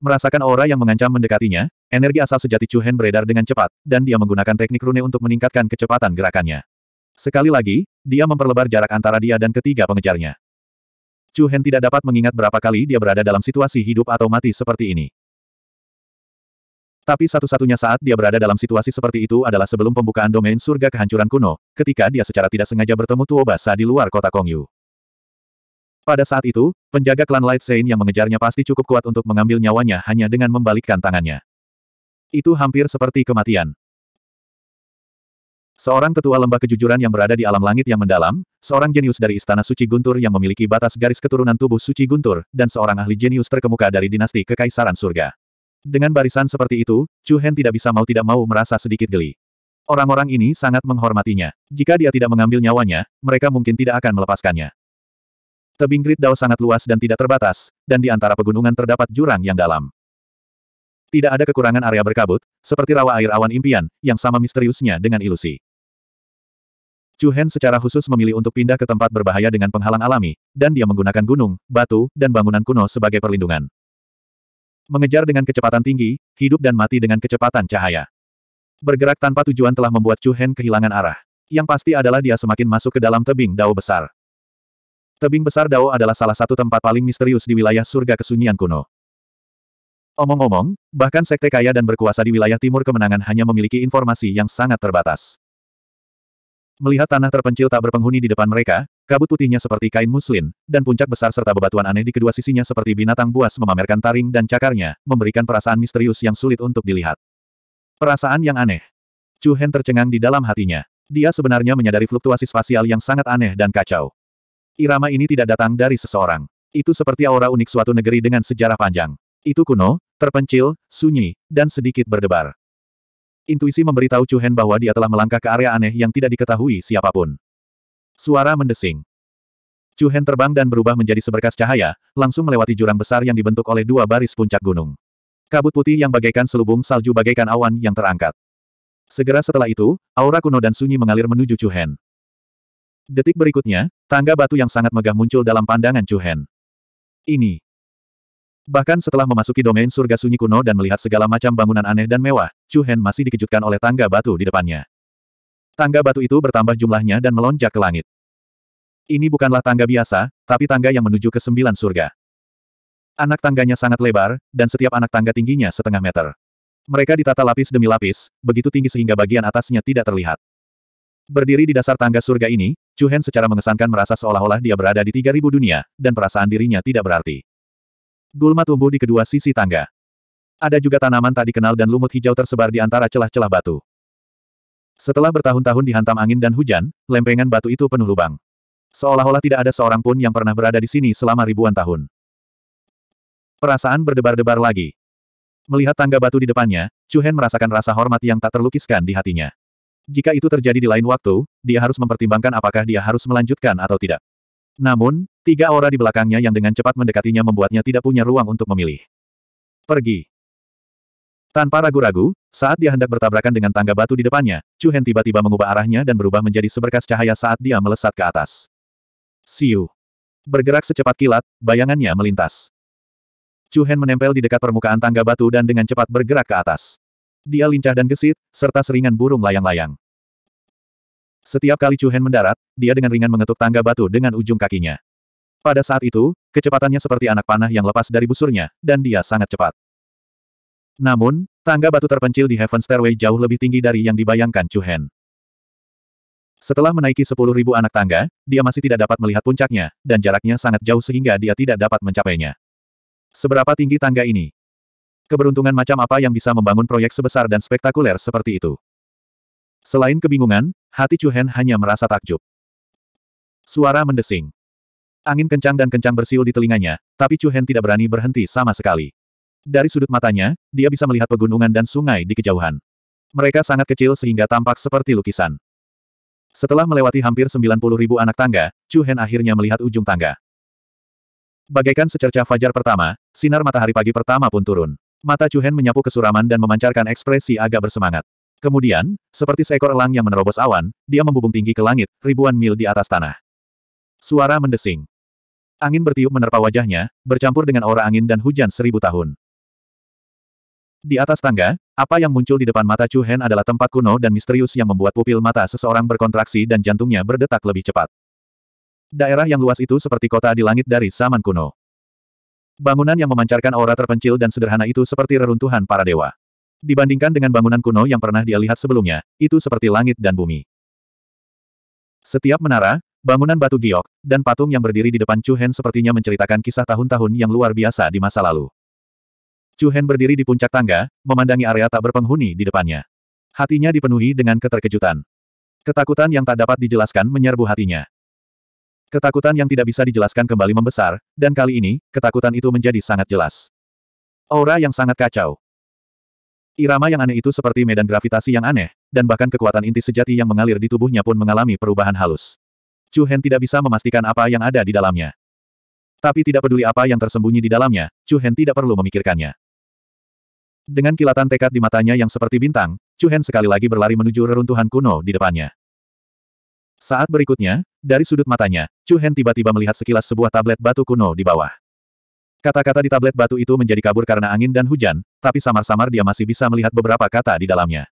Merasakan aura yang mengancam mendekatinya, energi asal sejati Chu Hen beredar dengan cepat, dan dia menggunakan teknik rune untuk meningkatkan kecepatan gerakannya. Sekali lagi, dia memperlebar jarak antara dia dan ketiga pengejarnya. Chu Hen tidak dapat mengingat berapa kali dia berada dalam situasi hidup atau mati seperti ini. Tapi satu-satunya saat dia berada dalam situasi seperti itu adalah sebelum pembukaan domain surga kehancuran kuno, ketika dia secara tidak sengaja bertemu Basa di luar kota Kongyu. Pada saat itu, penjaga klan Light Sein yang mengejarnya pasti cukup kuat untuk mengambil nyawanya hanya dengan membalikkan tangannya. Itu hampir seperti kematian. Seorang ketua lembah kejujuran yang berada di alam langit yang mendalam, seorang jenius dari Istana Suci Guntur yang memiliki batas garis keturunan tubuh Suci Guntur, dan seorang ahli jenius terkemuka dari dinasti Kekaisaran Surga. Dengan barisan seperti itu, Chu Hen tidak bisa mau tidak mau merasa sedikit geli. Orang-orang ini sangat menghormatinya. Jika dia tidak mengambil nyawanya, mereka mungkin tidak akan melepaskannya. Tebing Great Dao sangat luas dan tidak terbatas, dan di antara pegunungan terdapat jurang yang dalam. Tidak ada kekurangan area berkabut, seperti rawa air awan impian, yang sama misteriusnya dengan ilusi. Chu Hen secara khusus memilih untuk pindah ke tempat berbahaya dengan penghalang alami, dan dia menggunakan gunung, batu, dan bangunan kuno sebagai perlindungan. Mengejar dengan kecepatan tinggi, hidup dan mati dengan kecepatan cahaya. Bergerak tanpa tujuan telah membuat Chu Hen kehilangan arah. Yang pasti adalah dia semakin masuk ke dalam tebing dao besar. Tebing besar dao adalah salah satu tempat paling misterius di wilayah surga kesunyian kuno. Omong-omong, bahkan sekte kaya dan berkuasa di wilayah timur kemenangan hanya memiliki informasi yang sangat terbatas. Melihat tanah terpencil tak berpenghuni di depan mereka, kabut putihnya seperti kain muslin, dan puncak besar serta bebatuan aneh di kedua sisinya seperti binatang buas memamerkan taring dan cakarnya, memberikan perasaan misterius yang sulit untuk dilihat. Perasaan yang aneh. Chu Hen tercengang di dalam hatinya. Dia sebenarnya menyadari fluktuasi spasial yang sangat aneh dan kacau. Irama ini tidak datang dari seseorang. Itu seperti aura unik suatu negeri dengan sejarah panjang. Itu kuno, terpencil, sunyi, dan sedikit berdebar. Intuisi memberitahu Chu Hen bahwa dia telah melangkah ke area aneh yang tidak diketahui siapapun. Suara mendesing. Chu Hen terbang dan berubah menjadi seberkas cahaya, langsung melewati jurang besar yang dibentuk oleh dua baris puncak gunung. Kabut putih yang bagaikan selubung salju bagaikan awan yang terangkat. Segera setelah itu, aura kuno dan sunyi mengalir menuju Chu Hen. Detik berikutnya, tangga batu yang sangat megah muncul dalam pandangan Chu Hen. Ini, Bahkan setelah memasuki domain surga sunyi kuno dan melihat segala macam bangunan aneh dan mewah, Chu Hen masih dikejutkan oleh tangga batu di depannya. Tangga batu itu bertambah jumlahnya dan melonjak ke langit. Ini bukanlah tangga biasa, tapi tangga yang menuju ke sembilan surga. Anak tangganya sangat lebar, dan setiap anak tangga tingginya setengah meter. Mereka ditata lapis demi lapis, begitu tinggi sehingga bagian atasnya tidak terlihat. Berdiri di dasar tangga surga ini, Chu Hen secara mengesankan merasa seolah-olah dia berada di 3000 dunia, dan perasaan dirinya tidak berarti. Gulma tumbuh di kedua sisi tangga. Ada juga tanaman tak dikenal dan lumut hijau tersebar di antara celah-celah batu. Setelah bertahun-tahun dihantam angin dan hujan, lempengan batu itu penuh lubang. Seolah-olah tidak ada seorang pun yang pernah berada di sini selama ribuan tahun. Perasaan berdebar-debar lagi. Melihat tangga batu di depannya, Chu Hen merasakan rasa hormat yang tak terlukiskan di hatinya. Jika itu terjadi di lain waktu, dia harus mempertimbangkan apakah dia harus melanjutkan atau tidak. Namun, tiga aura di belakangnya yang dengan cepat mendekatinya membuatnya tidak punya ruang untuk memilih. Pergi. Tanpa ragu-ragu, saat dia hendak bertabrakan dengan tangga batu di depannya, Chu Hen tiba-tiba mengubah arahnya dan berubah menjadi seberkas cahaya saat dia melesat ke atas. Siu. Bergerak secepat kilat, bayangannya melintas. Chu Hen menempel di dekat permukaan tangga batu dan dengan cepat bergerak ke atas. Dia lincah dan gesit, serta seringan burung layang-layang. Setiap kali Chu Hen mendarat, dia dengan ringan mengetuk tangga batu dengan ujung kakinya. Pada saat itu, kecepatannya seperti anak panah yang lepas dari busurnya, dan dia sangat cepat. Namun, tangga batu terpencil di Heaven Stairway jauh lebih tinggi dari yang dibayangkan Chu Hen. Setelah menaiki 10.000 anak tangga, dia masih tidak dapat melihat puncaknya, dan jaraknya sangat jauh sehingga dia tidak dapat mencapainya. Seberapa tinggi tangga ini? Keberuntungan macam apa yang bisa membangun proyek sebesar dan spektakuler seperti itu? Selain kebingungan, hati Chu Hen hanya merasa takjub. Suara mendesing. Angin kencang dan kencang bersiul di telinganya, tapi Chu Hen tidak berani berhenti sama sekali. Dari sudut matanya, dia bisa melihat pegunungan dan sungai di kejauhan. Mereka sangat kecil sehingga tampak seperti lukisan. Setelah melewati hampir 90 ribu anak tangga, Chu Hen akhirnya melihat ujung tangga. Bagaikan secercah fajar pertama, sinar matahari pagi pertama pun turun. Mata Chu Hen menyapu kesuraman dan memancarkan ekspresi agak bersemangat. Kemudian, seperti seekor elang yang menerobos awan, dia membubung tinggi ke langit, ribuan mil di atas tanah. Suara mendesing. Angin bertiup menerpa wajahnya, bercampur dengan aura angin dan hujan seribu tahun. Di atas tangga, apa yang muncul di depan mata Chu Hen adalah tempat kuno dan misterius yang membuat pupil mata seseorang berkontraksi dan jantungnya berdetak lebih cepat. Daerah yang luas itu seperti kota di langit dari zaman kuno. Bangunan yang memancarkan aura terpencil dan sederhana itu seperti reruntuhan para dewa. Dibandingkan dengan bangunan kuno yang pernah dia lihat sebelumnya, itu seperti langit dan bumi. Setiap menara, bangunan batu giok, dan patung yang berdiri di depan Chu Hen sepertinya menceritakan kisah tahun-tahun yang luar biasa di masa lalu. Chu Hen berdiri di puncak tangga, memandangi area tak berpenghuni di depannya. Hatinya dipenuhi dengan keterkejutan. Ketakutan yang tak dapat dijelaskan menyerbu hatinya. Ketakutan yang tidak bisa dijelaskan kembali membesar, dan kali ini, ketakutan itu menjadi sangat jelas. Aura yang sangat kacau. Irama yang aneh itu seperti medan gravitasi yang aneh, dan bahkan kekuatan inti sejati yang mengalir di tubuhnya pun mengalami perubahan halus. Chu Hen tidak bisa memastikan apa yang ada di dalamnya. Tapi tidak peduli apa yang tersembunyi di dalamnya, Chu Hen tidak perlu memikirkannya. Dengan kilatan tekad di matanya yang seperti bintang, Chu Hen sekali lagi berlari menuju reruntuhan kuno di depannya. Saat berikutnya, dari sudut matanya, Chu Hen tiba-tiba melihat sekilas sebuah tablet batu kuno di bawah. Kata-kata di tablet batu itu menjadi kabur karena angin dan hujan, tapi samar-samar dia masih bisa melihat beberapa kata di dalamnya.